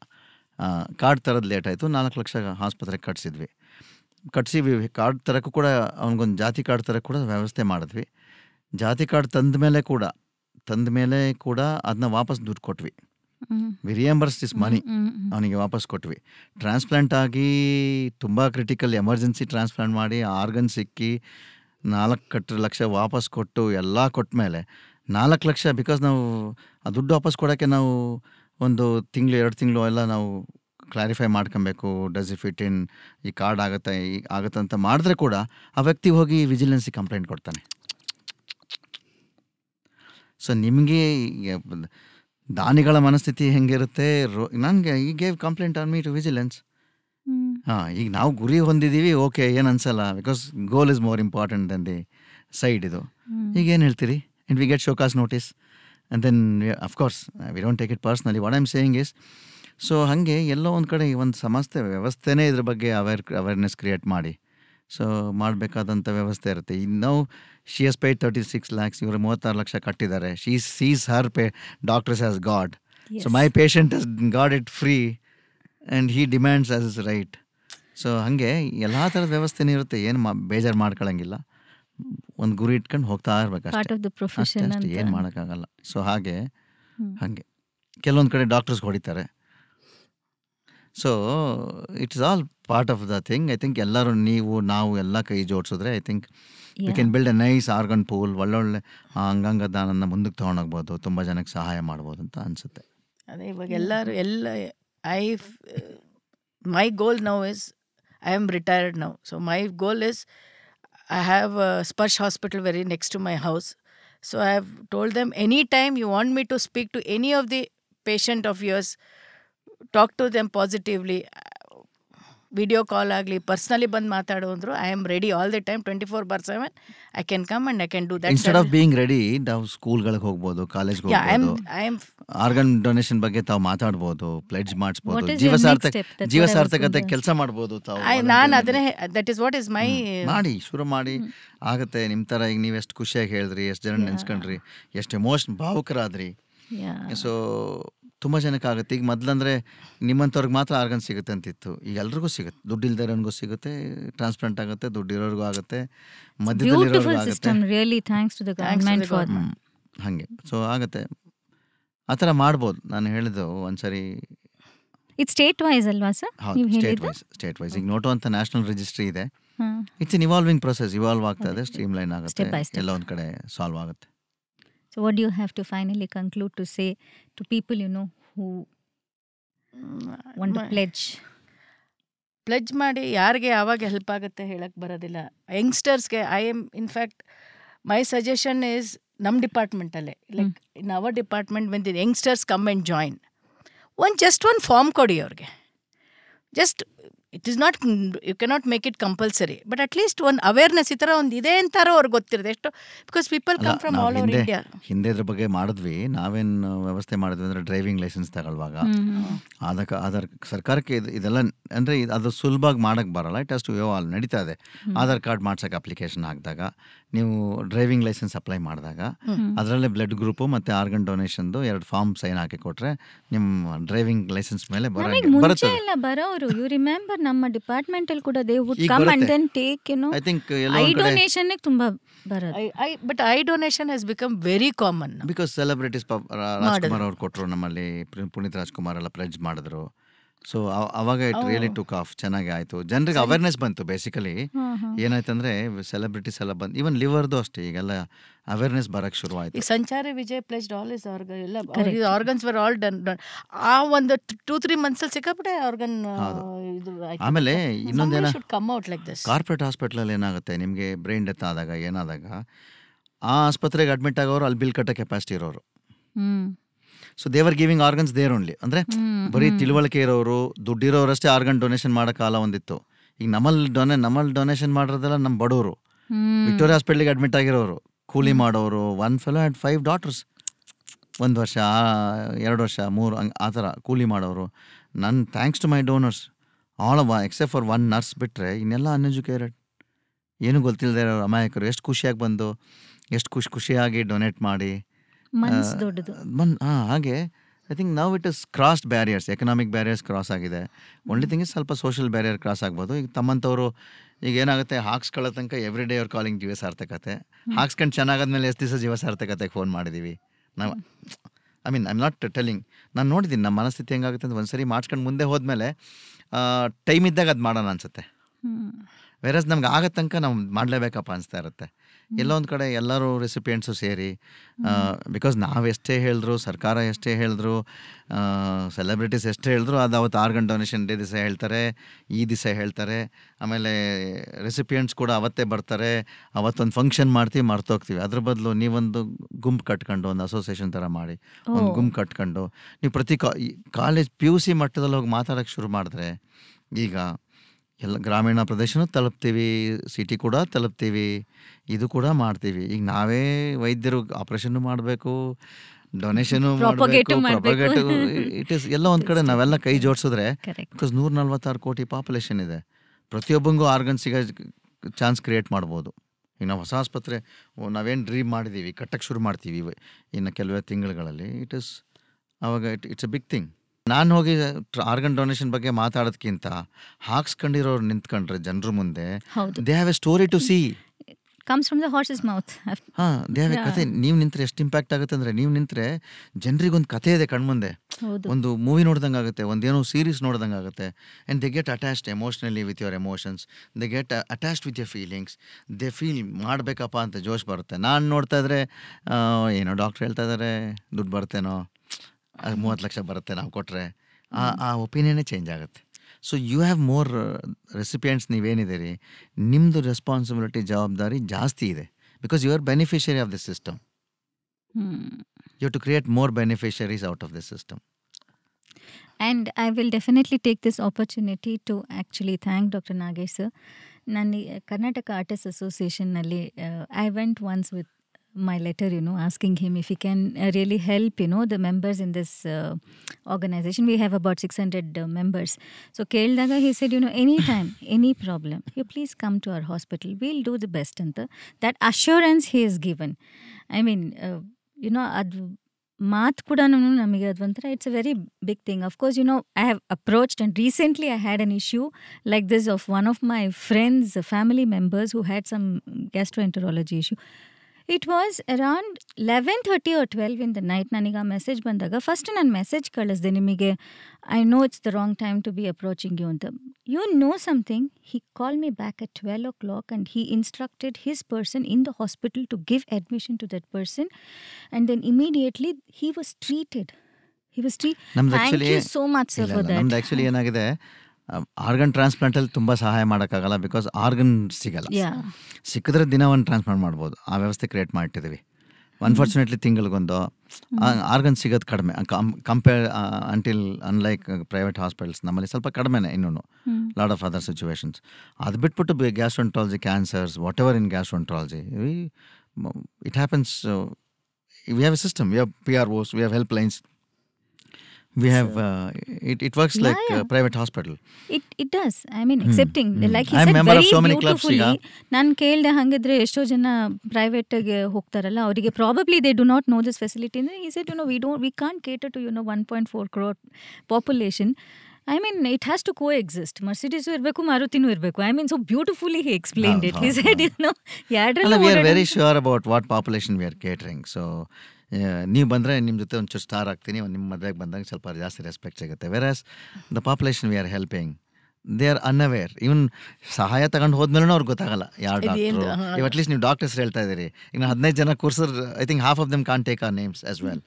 ಕಾರ್ಡ್ ತರೋದು ಲೇಟ್ ಆಯಿತು ನಾಲ್ಕು ಲಕ್ಷ ಆಸ್ಪತ್ರೆಗೆ ಕಟ್ಸಿದ್ವಿ ಕಟ್ಸಿ ಕಾರ್ಡ್ ತರೋಕ್ಕೂ ಕೂಡ ಅವ್ನಿಗೊಂದು ಜಾತಿ ಕಾರ್ಡ್ ತರಕ್ಕೆ ಕೂಡ ವ್ಯವಸ್ಥೆ ಮಾಡಿದ್ವಿ ಜಾತಿ ಕಾರ್ಡ್ ತಂದ ಮೇಲೆ ಕೂಡ ತಂದ ಮೇಲೆ ಕೂಡ ಅದನ್ನ ವಾಪಸ್ ದುಡ್ಡು ಕೊಟ್ವಿ ವಿ ರಿಯಂಬರ್ಸ್ ದಿಸ್ ಮನಿ ಅವನಿಗೆ ವಾಪಸ್ ಕೊಟ್ವಿ ಟ್ರಾನ್ಸ್ಪ್ಲಾಂಟ್ ಆಗಿ ತುಂಬ ಕ್ರಿಟಿಕಲ್ ಎಮರ್ಜೆನ್ಸಿ ಟ್ರಾನ್ಸ್ಪ್ಲಾಂಟ್ ಮಾಡಿ ಆರ್ಗನ್ ಸಿಕ್ಕಿ ನಾಲ್ಕು ಲಕ್ಷ ವಾಪಸ್ ಕೊಟ್ಟು ಎಲ್ಲ ಕೊಟ್ಟ ಮೇಲೆ ನಾಲ್ಕು ಲಕ್ಷ ಬಿಕಾಸ್ ನಾವು ಆ ದುಡ್ಡು ವಾಪಸ್ ಕೊಡೋಕ್ಕೆ ನಾವು ಒಂದು ತಿಂಗಳು ಎರಡು ತಿಂಗಳು ಎಲ್ಲ ನಾವು ಕ್ಲಾರಿಫೈ ಮಾಡ್ಕೊಬೇಕು ಡಸ್ ಇ ಫಿಟ್ ಇನ್ ಈ ಕಾರ್ಡ್ ಆಗುತ್ತೆ ಈ ಆಗುತ್ತೆ ಅಂತ ಮಾಡಿದ್ರೆ ಕೂಡ ಆ ವ್ಯಕ್ತಿ ಹೋಗಿ ವಿಜಿಲೆನ್ಸಿಗೆ ಕಂಪ್ಲೇಂಟ್ ಕೊಡ್ತಾನೆ ಸೊ ನಿಮಗೆ ದಾನಿಗಳ ಮನಸ್ಥಿತಿ ಹೆಂಗಿರುತ್ತೆ ನನಗೆ ಈ gave complaint on me to vigilance ಹಾಂ ಈಗ ನಾವು ಗುರಿ ಹೊಂದಿದ್ದೀವಿ ಓಕೆ ಏನು ಅನ್ಸಲ್ಲ because goal is more important than the side ಇದು ಈಗ ಏನು ಹೇಳ್ತೀರಿ and we get show cause notice and then of course we don't take it personally what I'm saying is so ಹಾಗೆ ಎಲ್ಲೋ ಒಂದು ಕಡೆ ಈ ಒಂದು ಸಮಸ್ಯೆ ವ್ಯವಸ್ಥೆನೇ ಇದ್ರ ಬಗ್ಗೆ ಅವೇರ್ ಅವೇರ್ನೆಸ್ ಕ್ರಿಯೇಟ್ ಮಾಡಿ ಸೊ ಮಾಡಬೇಕಾದಂಥ ವ್ಯವಸ್ಥೆ ಇರುತ್ತೆ ಇನ್ನು ನಾವು she has paid thirty six lakhs ಇವರು ಮೂವತ್ತಾರು ಲಕ್ಷ ಕಟ್ಟಿದ್ದಾರೆ she sees her pay doctors as god so my patient has got it free and he demands as is right so ಹಾಗೆ ಎಲ್ಲ ಥರದ ವ್ಯವಸ್ಥೆನೂ ಇರುತ್ತೆ ಏನು ಮಾ ಬೇಜಾರು ಮಾಡ್ಕೊಳ್ಳಂಗಿಲ್ಲ ಒಂದು ಗುರಿ ಇಟ್ಕೊಂಡು ಹೋಗ್ತಾ ಇರ್ಬೇಕು ಅಷ್ಟು ಏನು ಮಾಡೋಕ್ಕಾಗಲ್ಲ ಸೊ ಹಾಗೆ ಹಾಗೆ ಕೆಲವೊಂದು ಕಡೆ ಡಾಕ್ಟರ್ಸ್ ಹೊಡಿತಾರೆ so it's all part of the thing I think ಎಲ್ಲರೂ ನೀವು ನಾವು ಎಲ್ಲ ಕೈ ಜೋಡಿಸಿದ್ರೆ I think we can build a nice organ pool ಒಳ್ಳೊಳ್ಳೆ ಅಂಗಾಂಗ ದಾನನ ಮುಂದಕ್ಕೆ ತೊಗೊಂಡೋಗ್ಬೋದು ತುಂಬ ಜನಕ್ಕೆ ಸಹಾಯ ಮಾಡ್ಬೋದು ಅಂತ ಅನಿಸುತ್ತೆ ಅದೇ ಇವಾಗ ಎಲ್ಲರೂ ಎಲ್ಲ I my goal now is I am retired now so my goal is I have Sparsh hospital very next to my house so I have told them any time you want me to speak to any of the patient of yours talk to them positively. Video call ಆಗಲಿ personally ಬಂದು ಮಾತಾಡು I am ready all the time twenty four by seven I can come and I can do that instead of being ready ನಾವು ಸ್ಕೂಲ್ಗಳಿಗೆ ಹೋಗ್ಬೋದು college I am organ donation ಬಗ್ಗೆ ತಾವು ಮಾತಾಡ್ಬೋದು pledge ಮಾಡಿಸ್ಬೋದು ಜೀವಸಾರ್ಥಕ ಜೀವಸಾರ್ಥಕತೆ ಕೆಲಸ ಮಾಡ್ಬೋದು ತಾವು ನಾನು ಅದನ್ನೇ that is what is my ಮಾಡಿ ಶುರು ಮಾಡಿ ಆಗುತ್ತೆ ನಿಮ್ಮ ಥರ ಈಗ ನೀವು ಎಷ್ಟು ಖುಷಿಯಾಗಿ ಹೇಳಿದ್ರಿ ಎಷ್ಟು ಜನ ನೆನ್ಸ್ಕೊಂಡ್ರಿ ಎಷ್ಟು ಎಮೋಷನ್ ಭಾವುಕರಾದ್ರಿ ಸೊ ತುಂಬ ಜನಕ್ಕೆ ಆಗುತ್ತೆ ಈಗ ಮೊದಲಂದ್ರೆ ನಿಮ್ಮಂಥವ್ರಿಗೆ ಮಾತ್ರ ಆರ್ಗನ್ ಸಿಗುತ್ತೆ ಅಂತಿತ್ತು ಈಗ ಎಲ್ರಿಗೂ ಸಿಗುತ್ತೆ ದುಡ್ಡಿಲ್ದೇ ಸಿಗುತ್ತೆ ಟ್ರಾನ್ಸ್ಪ್ಲಾಂಟ್ ಆಗುತ್ತೆ ದುಡ್ಡಿರೋರ್ಗೂ ಆಗುತ್ತೆ ಮಧ್ಯದಲ್ಲಿ ಆಗುತ್ತೆ ಹಂಗೆ ಸೊ ಆಗುತ್ತೆ ಆ ಥರ ಮಾಡ್ಬೋದು ನಾನು ಹೇಳಿದ್ದು ಒಂದ್ಸರಿ ಇಟ್ ಸ್ಟೇಟ್ ವೈಸ್ ಅಲ್ವಾ sir state wise state wise ಈಗ ನೋಟೋ ಅಂತ ನ್ಯಾಷನಲ್ ರಿಜಿಸ್ಟ್ರಿ ಇದೆ it's in evolving process evolve ಆಗ್ತಾ ಇದೆ ಸ್ಟ್ರೀಮ್ ಲೈನ್ ಆಗುತ್ತೆ ಎಲ್ಲ ಒಂದ್ ಕಡೆ ಸಾಲ್ವ್ ಆಗುತ್ತೆ So, what do you have to finally conclude to say to people you know who want to pledge? Pledge ಮಾಡಿ ಯಾರಿಗೆ ಯಾವಾಗ ಹೆಲ್ಪ್ ಆಗುತ್ತೆ ಹೇಳಕ್ಕೆ ಬರೋದಿಲ್ಲ ಯಂಗ್ಸ್ಟರ್ಸ್ಗೆ I am in fact my suggestion is ನಮ್ಮ ಡಿಪಾರ್ಟ್ಮೆಂಟಲ್ಲೇ ಲೈಕ್ ಇನ್ ಅವರ್ ಡಿಪಾರ್ಟ್ಮೆಂಟ್ ಬಂದು ಯಂಗ್ಸ್ಟರ್ಸ್ ಕಮ್ ಆ್ಯಂಡ್ ಜಾಯಿನ್ ಒಂದು ಜಸ್ಟ್ ಒಂದು ಫಾರ್ಮ್ ಕೊಡಿ ಅವ್ರಿಗೆ just it is not you cannot make it compulsory but at least ಒಂದು ಅವೇರ್ನೆಸ್ ಈ ಥರ ಒಂದು ಇದೆ ಅಂತಾರೋ ಅವ್ರಿಗೆ ಗೊತ್ತಿರದೆ ಎಷ್ಟು because people come from all over India ಹಿಂದೆ ಇದ್ರ ಬಗ್ಗೆ ಮಾಡಿದ್ವಿ ನಾವೇನು ವ್ಯವಸ್ಥೆ ಮಾಡಿದ್ವಿ ಅಂದರೆ ಡ್ರೈವಿಂಗ್ ಲೈಸೆನ್ಸ್ ತಗೊಳ್ವಾಗ ಆದ ಆಧಾರ್ ಸರ್ಕಾರಕ್ಕೆ ಇದೆಲ್ಲ ಅಂದರೆ ಅದು ಸುಲಭವಾಗಿ ಮಾಡೋಕ್ಕೆ ಬರೋಲ್ಲ ಇಟ್ ಅಷ್ಟು ವ್ಯವಹಾರ ನಡೀತಾ ಇದೆ ಆಧಾರ್ ಕಾರ್ಡ್ ಮಾಡ್ಸೋಕೆ ಅಪ್ಲಿಕೇಶನ್ ಹಾಕಿದಾಗ ನೀವು ಡ್ರೈವಿಂಗ್ ಲೈಸೆನ್ಸ್ ಅಪ್ಲೈ ಮಾಡಿದಾಗ ಅದರಲ್ಲೇ ಬ್ಲಡ್ ಗ್ರೂಪು ಮತ್ತು ಆರ್ಗನ್ ಡೊನೇಷನ್ದು ಎರಡು ಫಾರ್ಮ್ ಸೈನ್ ಹಾಕಿ ಕೊಟ್ಟರೆ ನಿಮ್ಮ ಡ್ರೈವಿಂಗ್ ಲೈಸೆನ್ಸ್ ಮೇಲೆ ಬರುತ್ತೆ ಬರೋರು ಯು ರಿಮೆಂಬರ್ ನಮ್ಮ ಡಿಪಾರ್ಟ್ಮೆಂಟಲ್ಲಿ ಕೂಡ they would come take you know I think eye donation ತುಂಬಾ ಬರೋದು but eye donation has become very common because celebrities Rajkumar ಅವ್ರು ಕೊಟ್ಟರು ನಮ್ಮಲ್ಲಿ ಪುನೀತ್ ರಾಜ್ಕುಮಾರ್ ಎಲ್ಲ ಪ್ರೆಜ್ ಮಾಡಿದ್ರು ಸೊ ಅವಾಗ ಇಟ್ ರಿಯಲಿ ಟುಕ್ ಆಫ್ ಚೆನ್ನಾಗಿ ಆಯ್ತು ಜನರಿಗೆ ಅವೇರ್ನೆಸ್ ಬಂತು ಬೇಸಿಕಲಿ ಏನಾಯ್ತಂದ್ರೆ ಸೆಲೆಬ್ರಿಟೀಸ್ ಎಲ್ಲ ಬಂದು ಈವನ್ ಲಿವರ್ದು ಅಷ್ಟೇ ಈಗೆಲ್ಲ ಅವೇರ್ನೆಸ್ ಬರಕ್ ಶುರು ಆಯ್ತು Sanchari Vijay place all is organ ಎಲ್ಲ ಆರ್ಗನ್ಸ್ ವರ್ ಆಲ್ ಡನ್ ಆ ಒಂದು ಟೂ ತ್ರೀ ಮಂತ್ಸಲ್ಲಿ ಸಿಕ್ಕಾಪಟ್ಟೆ ಆರ್ಗನ್ ಆಮೇಲೆ ಇನ್ನೊಂದೇನ ಕಮ್ ಔಟ್ ಲೈಕ್ ಕಾರ್ಪೊರೇಟ್ ಹಾಸ್ಪಿಟ್ಲಲ್ಲಿ ಏನಾಗುತ್ತೆ ನಿಮಗೆ ಬ್ರೈನ್ ಡೆತ್ ಆದಾಗ ಏನಾದಾಗ ಆ ಆಸ್ಪತ್ರೆಗೆ ಅಡ್ಮಿಟ್ ಆಗೋರು ಅಲ್ಲಿ ಬಿಲ್ ಕಟ್ಟೋ ಕೆಪಾಸಿಟಿ ಇರೋರು ಸೊ ದೇವರ್ ಗಿವಿಂಗ್ ಆರ್ಗನ್ಸ್ ದೇರ್ ಓನ್ಲಿ ಅಂದರೆ ಬರೀ hmm. ತಿಳುವಳಿಕೆ ಇರೋರು ದುಡ್ಡಿರೋರಷ್ಟೇ ಆರ್ಗನ್ ಡೊನೇಷನ್ ಮಾಡೋ ಕಾಲ ಒಂದಿತ್ತು ಈಗ ನಮ್ಮಲ್ಲಿ ಡೊನೆ ನಮ್ಮಲ್ಲಿ ಡೊನೇಷನ್ ಮಾಡೋದೆಲ್ಲ ನಮ್ಮ ಬಡವರು ವಿಕ್ಟೋರಿಯಾ ಹಾಸ್ಪಿಟ್ಲಿಗೆ ಅಡ್ಮಿಟ್ ಆಗಿರೋರು ಕೂಲಿ ಮಾಡೋರು one fellow and five daughters ಒಂದು ವರ್ಷ ಎರಡು ವರ್ಷ ಮೂರು ಹಂಗೆ ಆ ಥರ ಕೂಲಿ ಮಾಡೋರು ನನ್ನ thanks to my donors all ಅವ ಎಕ್ಸೆಪ್ಟ್ ಫಾರ್ ಒನ್ ನರ್ಸ್ ಬಿಟ್ಟರೆ ಇನ್ನೆಲ್ಲ ಅನ್ಎಜುಕೇಟೆಡ್ ಏನೂ ಗೊತ್ತಿಲ್ಲದೆ ಇರೋರು ಅಮಾಯಕರು ಎಷ್ಟು ಖುಷಿಯಾಗಿ ಬಂದು ಎಷ್ಟು ಖುಷಿ ಖುಷಿಯಾಗಿ ಡೊನೇಟ್ ಮಾಡಿ ಹಾಂ ಹಾಗೆ ಐ ಥಿಂಕ್ ನಾವು it is crossed barriers economic barriers cross ಆಗಿದೆ ಒನ್ಲಿ ಥಿಂಗ್ ಸ್ವಲ್ಪ ಸೋಷಿಯಲ್ ಬ್ಯಾರಿಯರ್ ಕ್ರಾಸ್ ಆಗ್ಬೋದು ಈಗ ತಮ್ಮಂಥವ್ರು ಈಗ ಏನಾಗುತ್ತೆ ಹಾಕ್ಸ್ಕೊಳ್ಳೋ ತನಕ ಎವ್ರಿ ಡೇ ಅವ್ರ ಕಾಲಿಂಗ್ ಜೀವ ಸಾರ್ಥಕತೆ ಹಾಕ್ಸ್ಕೊಂಡು ಚೆನ್ನಾಗಾದ್ಮೇಲೆ ಎಷ್ಟು ದಿವಸ ಜೀವ ಸಾರ್ಥಕತೆಗೆ ಫೋನ್ ಮಾಡಿದ್ದೀವಿ ನಾವು I mean I am not telling ನಾನು ನೋಡಿದ್ದೀನಿ ನಮ್ಮ ಮನಸ್ಥಿತಿ ಹೆಂಗಾಗುತ್ತೆ ಅಂತ ಒಂದು ಸರಿ ಮಾಡ್ಸ್ಕೊಂಡು ಮುಂದೆ ಹೋದ್ಮೇಲೆ ಟೈಮ್ ಇದ್ದಾಗ ಅದು ಮಾಡೋಣ ಅನ್ಸುತ್ತೆ ವೆರಸ್ ನಮ್ಗೆ ಆಗೋ ತನಕ ನಾವು ಮಾಡಲೇಬೇಕಪ್ಪ ಅನಿಸ್ತಾ ಇರುತ್ತೆ ಎಲ್ಲೊಂದು ಕಡೆ ಎಲ್ಲರೂ ರೆಸಿಪಿಯೆಂಟ್ಸು ಸೇರಿ ಬಿಕಾಸ್ ನಾವು ಎಷ್ಟೇ ಹೇಳಿದ್ರು ಸರ್ಕಾರ ಎಷ್ಟೇ ಹೇಳಿದ್ರು ಸೆಲೆಬ್ರಿಟೀಸ್ ಎಷ್ಟೇ ಹೇಳಿದ್ರು ಅದು ಅವತ್ತು ಆರ್ಗನ್ ಡೊನೇಷನ್ ಡೇ ದಿವಸ ಹೇಳ್ತಾರೆ ಈ ದಿವಸ ಹೇಳ್ತಾರೆ ಆಮೇಲೆ ರೆಸಿಪಿಯೆಂಟ್ಸ್ ಕೂಡ ಅವತ್ತೇ ಬರ್ತಾರೆ ಅವತ್ತೊಂದು ಫಂಕ್ಷನ್ ಮಾಡ್ತೀವಿ ಮರ್ತೋಗ್ತೀವಿ ಅದ್ರ ಬದಲು ನೀವೊಂದು ಗುಂಪು ಕಟ್ಕೊಂಡು ಒಂದು ಅಸೋಸಿಯೇಷನ್ ಥರ ಮಾಡಿ ಒಂದು ಗುಂಪು ಕಟ್ಕೊಂಡು ನೀವು ಪ್ರತಿ ಕಾ ಕಾಲೇಜ್ ಪಿ ಯು ಸಿ ಮಟ್ಟದಲ್ಲಿ ಹೋಗಿ ಮಾತಾಡೋಕ್ಕೆ ಶುರು ಮಾಡಿದ್ರೆ ಈಗ ಎಲ್ಲ ಗ್ರಾಮೀಣ ಪ್ರದೇಶನೂ ತಲುಪ್ತೀವಿ ಸಿಟಿ ಕೂಡ ತಲುಪ್ತೀವಿ ಇದು ಕೂಡ ಮಾಡ್ತೀವಿ ಈಗ ನಾವೇ ವೈದ್ಯರು ಆಪ್ರೇಷನ್ನು ಮಾಡಬೇಕು ಡೊನೇಷನು ಮಾಡಬೇಕು ಇಟ್ ಇಸ್ ಎಲ್ಲ ಒಂದು ಕಡೆ ನಾವೆಲ್ಲ ಕೈ ಜೋಡಿಸಿದ್ರೆ ಬಿಕಾಸ್ ನೂರ ನಲ್ವತ್ತಾರು ಕೋಟಿ ಪಾಪ್ಯುಲೇಷನ್ ಇದೆ ಪ್ರತಿಯೊಬ್ಬಂಗೂ ಆರ್ಗನ್ ಸಿಗೋ ಚಾನ್ಸ್ ಕ್ರಿಯೇಟ್ ಮಾಡ್ಬೋದು ಈಗ ನಾವು ಹೊಸ ಆಸ್ಪತ್ರೆ ನಾವೇನು ಡ್ರೀಮ್ ಮಾಡಿದ್ದೀವಿ ಕಟ್ಟಕ್ಕೆ ಶುರು ಮಾಡ್ತೀವಿ ಇನ್ನು ಕೆಲವೇ ತಿಂಗಳುಗಳಲ್ಲಿ ಇಟ್ ಇಸ್ ಅವಾಗ it it's a big thing ನಾನು ಹೋಗಿ ಆರ್ಗನ್ ಡೊನೇಷನ್ ಬಗ್ಗೆ ಮಾತಾಡೋದಕ್ಕಿಂತ ಹಾಕ್ಸ್ಕೊಂಡಿರೋರು ನಿಂತ್ಕೊಂಡ್ರೆ ಜನರ ಮುಂದೆ they have a story to see comes from the horse's mouth ಹಾಂ ಕತೆ ನೀವು ನಿಂತರೆ ಎಷ್ಟು ಇಂಪ್ಯಾಕ್ಟ್ ಆಗುತ್ತೆ ಅಂದರೆ ನೀವು ನಿಂತರೆ ಜನರಿಗೊಂದು ಕತೆ ಇದೆ ಕಣ್ಮುಂದೆ ಒಂದು ಮೂವಿ ನೋಡ್ದಂಗೆ ಆಗುತ್ತೆ ಒಂದೇನೋ ಸೀರೀಸ್ ನೋಡ್ದಂಗೆ ಆಗುತ್ತೆ and they get attached emotionally with your emotions they get attached with your feelings they feel ಮಾಡಬೇಕಪ್ಪ ಅಂತ ಜೋಶ್ ಬರುತ್ತೆ ನಾನು ನೋಡ್ತಾ ಇದ್ರೆ ಏನೋ ಡಾಕ್ಟ್ರ್ ಹೇಳ್ತಾ ಇದ್ದಾರೆ ದುಡ್ಡು ಬರ್ತೇನೋ ಮೂವತ್ತು ಲಕ್ಷ ಬರುತ್ತೆ ನಾವು ಕೊಟ್ಟರೆ ಆ ಆ ಒಪಿನಿಯನೇ ಚೇಂಜ್ ಆಗುತ್ತೆ so you have more recipients ನೀವೇನಿದ್ದೀರಿ ನಿಮ್ಮದು ರೆಸ್ಪಾನ್ಸಿಬಿಲಿಟಿ ಜವಾಬ್ದಾರಿ ಜಾಸ್ತಿ ಇದೆ because you are beneficiary of this system you to create more beneficiaries out of this system and I will definitely take this opportunity to actually thank doctor Nagesh ನಾನು Karnataka artist ಅಸೋಸಿಯೇಷನ್ನಲ್ಲಿ I went once with my letter, you know, asking him if he can uh, really help, you know, the members in this uh, organization. We have about 600 uh, members. So Keldaga, he said, you know, anytime, any problem, you please come to our hospital. We'll do the best. And the, that assurance he is given. I mean, uh, you know, ad- ಮಾತು ಕೂಡ ನಮಗೆ ಅದು ಒಂಥರ it's a very big thing of course you know I have approached and recently I had an issue like this of one of my friends family members who had some gastroenterology issue it was around eleven thirty or twelve in the night ನನಗೆ ಆ message ಬಂದಾಗ first ನಾನು message ಕಳಿಸ್ದೆ ನಿಮಗೆ I know it's the wrong time to be approaching you ಅಂತ you know something he call me back at twelve o'clock and he instructed his person in the hospital to give admission to that person and then immediately he was treated he was treat so much sir for that actually ಏನಾಗಿದೆ organ ಟ್ರಾನ್ಸ್ಪ್ಲಾಂಟಲ್ಲಿ ತುಂಬ ಸಹಾಯ ಮಾಡೋಕ್ಕಾಗಲ್ಲ because organ ಸಿಗಲ್ಲ ಸಿಕ್ಕಿದ್ರೆ ದಿನ ಒಂದು transplant ಮಾಡ್ಬೋದು ಆ ವ್ಯವಸ್ಥೆ ಕ್ರಿಯೇಟ್ ಮಾಡ್ತಿದ್ದೀವಿ ಅನ್ಫಾರ್ಚುನೇಟ್ಲಿ ತಿಂಗಳಿಗೊಂದು ಆರ್ಗನ್ ಸಿಗೋದು ಕಡಿಮೆ compare until unlike private hospitals ನಮ್ಮಲ್ಲಿ ಸ್ವಲ್ಪ ಕಡಿಮೆ ಇನ್ನೂ ಲಾಡ್ ಆಫ್ ಅದರ್ ಸಿಚುವೇಶನ್ಸ್ ಅದು ಬಿಟ್ಬಿಟ್ಟು gastroenterology cancers whatever in gastroenterology it happens we have a system we have P R Os we have helplines we have uh, it, it works like a private hospital it it does i mean hmm. accepting hmm. like mm. he I'm said member very of so many clubs nan kelde hangidre eshto jana private ge hogtaralla avrige probably they do not know this facility and he said you know we don't we can't cater to you know 1.4 crore population I mean, it has to coexist. Mercedes coexist Mercedes ಇರಬೇಕು ಮಾರುತಿನೂ ಇರಬೇಕು I mean so beautifully he explain it is ಎಡ್ you know ಎರಡರಲ್ಲಿ we are very sure about what population we are catering. So. ನೀವು ಬಂದರೆ ನಿಮ್ಮ ಜೊತೆ ಒಂಚೂರು ಸ್ಟಾರ್ ಆಗ್ತೀನಿ ನಿಮ್ಮ ಮದುವೆಗೆ ಬಂದಾಗ ಸ್ವಲ್ಪ ಜಾಸ್ತಿ ರೆಸ್ಪೆಕ್ಟ್ ಸಿಗುತ್ತೆ whereas the population we are helping they are unaware even ಸಹಾಯ ತಗೊಂಡು ಹೋದ್ಮೇಲೂ ಅವ್ರಿಗೆ ಗೊತ್ತಾಗಲ್ಲ ಯಾರು ಡಾಕ್ಟ್ರು ಇವ್ ಅಟ್ಲೀಸ್ಟ್ ನೀವು ಡಾಕ್ಟರ್ಸ್ ಹೇಳ್ತಾ ಇದ್ದೀರಿ ಈಗ ಹದಿನೈದು ಜನ ಕೂರ್ಸರ್ I think half of them can't take our names as well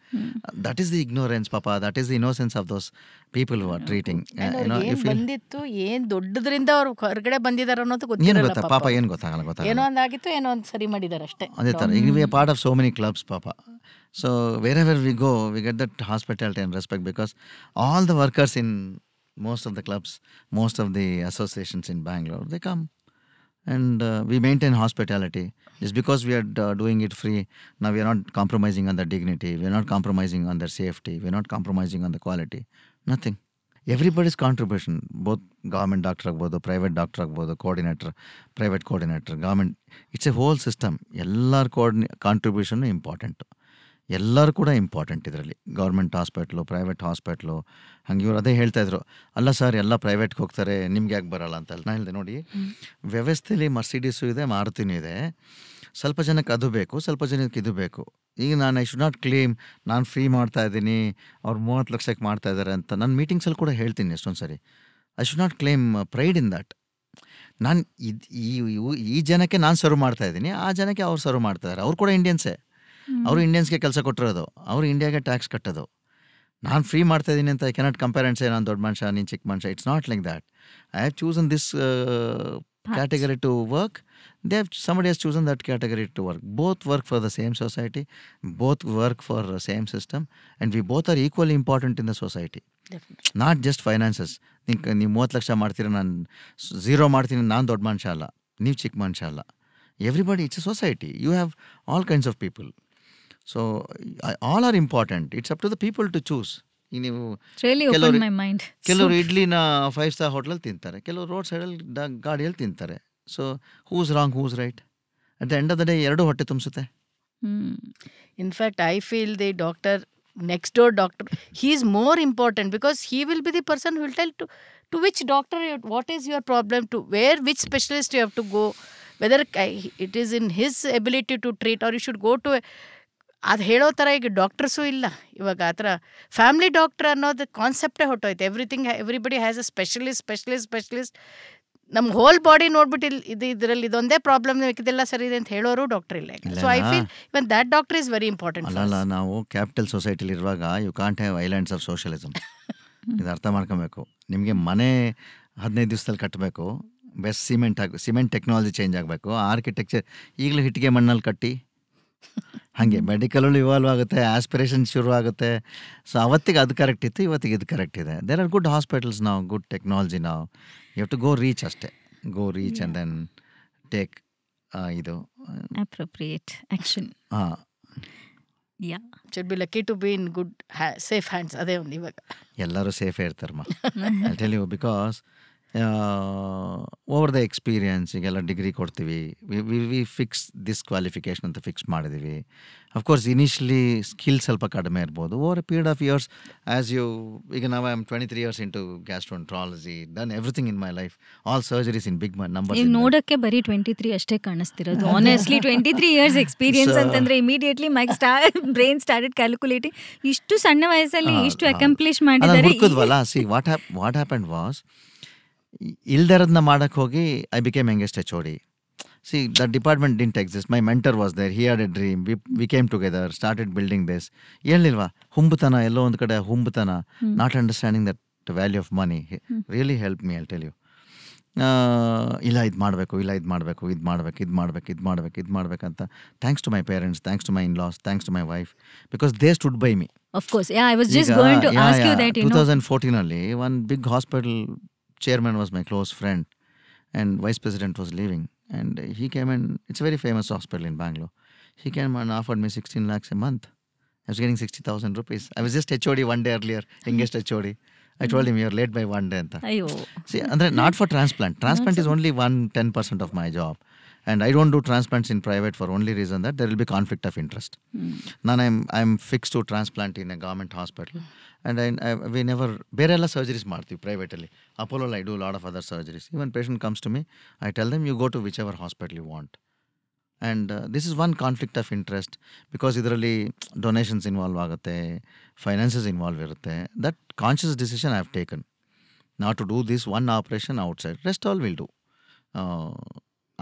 that is the ignorance ಪಾಪ that is the innocence of those people who are treating ಬಂದಿತ್ತು ಏನ್ ದೊಡ್ಡದ್ರಿಂದ ಅವ್ರು ಹೊರಗಡೆ ಬಂದಿದ್ದಾರೆ ಅನ್ನೋದು ಏನು ಗೊತ್ತಾ ಪಾಪ ಏನು ಗೊತ್ತಾಗಲ್ಲ ಗೊತ್ತಾಗ ಏನೋ ಒಂದಾಗಿತ್ತು ಏನೋ ಒಂದು ಸರಿ ಮಾಡಿದ್ದಾರೆ ಅಷ್ಟೇ ಅದೇ ಥರ ಈಗ we part of so many clubs ಪಾಪ so wherever we go we get that hospitality and respect because all the workers in most of the clubs, most of the associations in Bangalore, they come. And uh, we maintain hospitality. Just because we are uh, doing it free, now we are not compromising on their dignity, we are not compromising on their safety, we are not compromising on the quality. Nothing. Everybody's contribution, everybody's contribution both government doctor ಆಗ್ಬೋದು private doctor ಆಗ್ಬೋದು coordinator, private coordinator government it's a whole system ಎಲ್ಲರ contribution is important. ಎಲ್ಲರೂ ಕೂಡ important ಇದರಲ್ಲಿ government hospital private hospital ಹಂಗೆ ಇವರು ಅದೇ ಹೇಳ್ತಾಯಿದ್ರು ಅಲ್ಲ ಸರ್ ಎಲ್ಲ ಪ್ರೈವೇಟ್ಗೆ ಹೋಗ್ತಾರೆ ನಿಮ್ಗೆ ಯಾಕೆ ಬರೋಲ್ಲ ಅಂತ ನಾನು ಹೇಳಿದೆ ನೋಡಿ ವ್ಯವಸ್ಥೆಯಲ್ಲಿ ಮರ್ಸಿಡೀಸು ಇದೆ ಮಾರುತಿನೂ ಇದೆ ಸ್ವಲ್ಪ ಜನಕ್ಕೆ ಅದು ಬೇಕು ಸ್ವಲ್ಪ ಜನಕ್ಕೆ ಇದು ಬೇಕು ಈಗ ನಾನು ಐ ಶುಡ್ ನಾಟ್ ಕ್ಲೇಮ್ ನಾನು ಫ್ರೀ ಮಾಡ್ತಾ ಇದ್ದೀನಿ ಅವ್ರು ಮೂವತ್ತು ಲಕ್ಷಕ್ಕೆ ಮಾಡ್ತಾ ಇದ್ದಾರೆ ಅಂತ ನಾನು ಮೀಟಿಂಗ್ಸಲ್ಲಿ ಕೂಡ ಹೇಳ್ತೀನಿ ಎಷ್ಟೊಂದು ಸರಿ I should not claim pride in that ನಾನು ಇದು ಈ ಈ ಜನಕ್ಕೆ ನಾನು ಸರ್ವ್ ಮಾಡ್ತಾ ಇದ್ದೀನಿ ಆ ಜನಕ್ಕೆ ಅವ್ರು ಸರ್ವ್ ಮಾಡ್ತಾ ಇದ್ದಾರೆ ಅವ್ರು ಕೂಡ ಇಂಡಿಯನ್ಸೇ ಅವರು ಇಂಡಿಯನ್ಸ್ಗೆ ಕೆಲಸ ಕೊಟ್ಟಿರೋದು ಅವರು ಇಂಡಿಯಾಗೆ ಟ್ಯಾಕ್ಸ್ ಕಟ್ಟೋದು ನಾನು ಫ್ರೀ ಮಾಡ್ತಾ ಇದ್ದೀನಿ ಅಂತ I cannot compare and say ನಾನು ದೊಡ್ಡ ಮನುಷ್ಯ ನೀನು ಚಿಕ್ಕ ಮನುಷ್ಯ it's not like that I have chosen this category to work they have somebody has chosen that category to work both work for the same society both work for same system and we both are equally important in the society not just finances ನಿಂಗೆ ನೀವು ಮೂವತ್ತು ಲಕ್ಷ ಮಾಡ್ತೀರಾ ನಾನು zero ಮಾಡ್ತೀನಿ ನಾನು ದೊಡ್ಡ ಮನುಷ್ಯ ಅಲ್ಲ ನೀವು ಚಿಕ್ಕ ಮನುಷ್ಯ ಅಲ್ಲ everybody it's a society you have all kinds of people So all are important. It's up to the people to choose. ನೀವು ಕೆಲವರು ಕೆಲವರು ಇಡ್ಲಿನ ಫೈವ್ ಸ್ಟಾರ್ ಹೋಟ್ಲಲ್ಲಿ ತಿಂತಾರೆ ಕೆಲವರು ರೋಡ್ ಸೈಡಲ್ಲಿ ಗಾಡಿಯಲ್ಲಿ ತಿಂತಾರೆ so who's wrong who's right at the end of the day ಎರಡು ಹೊಟ್ಟೆ ತುಂಬಿಸುತ್ತೆ in fact I feel the doctor next door doctor he is more important because he will be the person will tell to to which doctor what is your problem to where which specialist you have to go whether it is in his ability to treat or you should go to a ಅದು ಹೇಳೋ ಥರ ಈಗ doctors ಇಲ್ಲ ಇವಾಗ ಆ ಥರ family doctor ಅನ್ನೋದು ಕಾನ್ಸೆಪ್ಟೇ ಹೊಟ್ಟೋಯ್ತು everything everybody has a specialist specialist specialist ನಮ್ಮ ಹೋಲ್ ಬಾಡಿ ನೋಡ್ಬಿಟ್ಟು ಇಲ್ಲಿ ಇದು ಇದರಲ್ಲಿ ಇದೊಂದೇ ಪ್ರಾಬ್ಲಮ್ ಇದೆಲ್ಲ ಸರಿ ಇದೆ ಅಂತ ಹೇಳೋರು ಡಾಕ್ಟರ್ ಇಲ್ಲ so I feel even that doctor is very important ಅಲ್ಲ ನಾವು ಕ್ಯಾಪಿಟಲ್ ಸೊಸೈಟಿಲಿ ಇರುವಾಗ you can't have islands of socialism ಇದು ಅರ್ಥ ಮಾಡ್ಕೊಬೇಕು ನಿಮಗೆ ಮನೆ ಹದಿನೈದು ದಿವಸದಲ್ಲಿ ಕಟ್ಟಬೇಕು ಬೆಸ್ಟ್ ಸಿಮೆಂಟ್ ಹಾಕಿ ಸಿಮೆಂಟ್ ಟೆಕ್ನಾಲಜಿ ಚೇಂಜ್ ಆಗಬೇಕು ಆರ್ಕಿಟೆಕ್ಚರ್ ಈಗಲೂ ಹಿಟ್ಟಿಗೆ ಮಣ್ಣಲ್ಲಿ ಕಟ್ಟಿ ಹಾಗೆ ಮೆಡಿಕಲಲ್ಲೂ ಇವಾಲ್ವ್ ಆಗುತ್ತೆ ಆಸ್ಪಿರೇಷನ್ ಶುರು ಆಗುತ್ತೆ ಸೊ ಅವತ್ತಿಗೆ ಅದು ಕರೆಕ್ಟ್ ಇತ್ತು ಇವತ್ತಿಗೆ ಇದು ಕರೆಕ್ಟ್ ಇದೆ ದೇರ್ ಆರ್ ಗುಡ್ ಹಾಸ್ಪಿಟಲ್ಸ್ ನಾವು ಗುಡ್ ಟೆಕ್ನಾಲಜಿ ನಾವು ಯು ಟು ಗೋ ರೀಚ್ ಅಷ್ಟೇ go reach and then take ಇದು ಅಪ್ರೋಪ್ರಿಯೇಟ್ ಆ್ಯಕ್ಷನ್ ಹಾಂ you should be lucky to be in good safe hands ಅದೇ ಒಂದು ಇವಾಗ ಎಲ್ಲರೂ ಸೇಫೇ ಇರ್ತಾರಮ್ಮ ಬಿಕಾಸ್ ಓವರ್ ದ ಎಕ್ಸ್ಪೀರಿಯನ್ಸ್ ಈಗೆಲ್ಲ ಡಿಗ್ರಿ ಕೊಡ್ತೀವಿ we we fix this qualification ಅಂತ ಫಿಕ್ಸ್ ಮಾಡಿದ್ದೀವಿ ಅಫ್ಕೋರ್ಸ್ ಇನಿಷಿಯಲಿ ಸ್ಕಿಲ್ ಸ್ವಲ್ಪ ಕಡಿಮೆ ಇರ್ಬೋದು over a period of years as you ಈಗ ನಾವು I am twenty three years into gastroenterology done everything in my life all surgeries in big my number ನೋಡೋಕ್ಕೆ ಬರೀ twenty three ಅಷ್ಟೇ ಕಾಣಿಸ್ತಿರೋದು honestly twenty three years experience ಅಂತಂದರೆ immediately my star brain started calculating ಇಷ್ಟು ಸಣ್ಣ ವಯಸ್ಸಲ್ಲಿ ಇಷ್ಟು accomplish ಮಾಡಿದ್ದಾರೆ see what what happen was ಇಲ್ದಿರೋದನ್ನ ಮಾಡೋಕ್ಕೆ ಹೋಗಿ I became youngest H O D see the department didn't exist my mentor was there he had a dream V came together started building these ಹೇಳಿಲ್ವಾ ಹುಂಬುತನ ಎಲ್ಲೋ ಒಂದು ಕಡೆ ಹುಂಬುತನ not understanding that value of money really help me I you ಇಲ್ಲ ಇದು ಮಾಡಬೇಕು ಇಲ್ಲ ಇದು ಮಾಡಬೇಕು ಇದು ಮಾಡ್ಬೇಕು ಇದು ಮಾಡ್ಬೇಕು ಇದು ಮಾಡ್ಬೇಕು ಇದು ಮಾಡ್ಬೇಕಂತ thanks to my parents thanks to my in laws thanks to my wife because they stood by me two thousand ಫೋರ್ಟೀನಲ್ಲಿ ಒಂದು big hospital chairman was my close friend, and vice president was leaving. And he came in. it's a very famous hospital in Bangalore. He came and offered me 16 lakhs a month. I was getting 60,000 rupees. I was just HOD one day earlier, youngest HOD. I told him, you're late by one day. Anta. See, Andre, not for transplant. Transplant is only one 10 percent of my job and I don't do transplants in private for only reason that there will be conflict of interest. Mm. Now I'm I'm fixed to transplant in a government hospital, and I, I we never berella surgeries marthi privately. Apollo I do a lot of other surgeries. Even patient comes to me, I tell them you go to whichever hospital you want. And uh, this is one conflict of interest because because ಇದರಲ್ಲಿ donations involve ಆಗುತ್ತೆ finances involve ಇರುತ್ತೆ That conscious decision I've taken not to do this one operation outside. Rest all will do. Uh,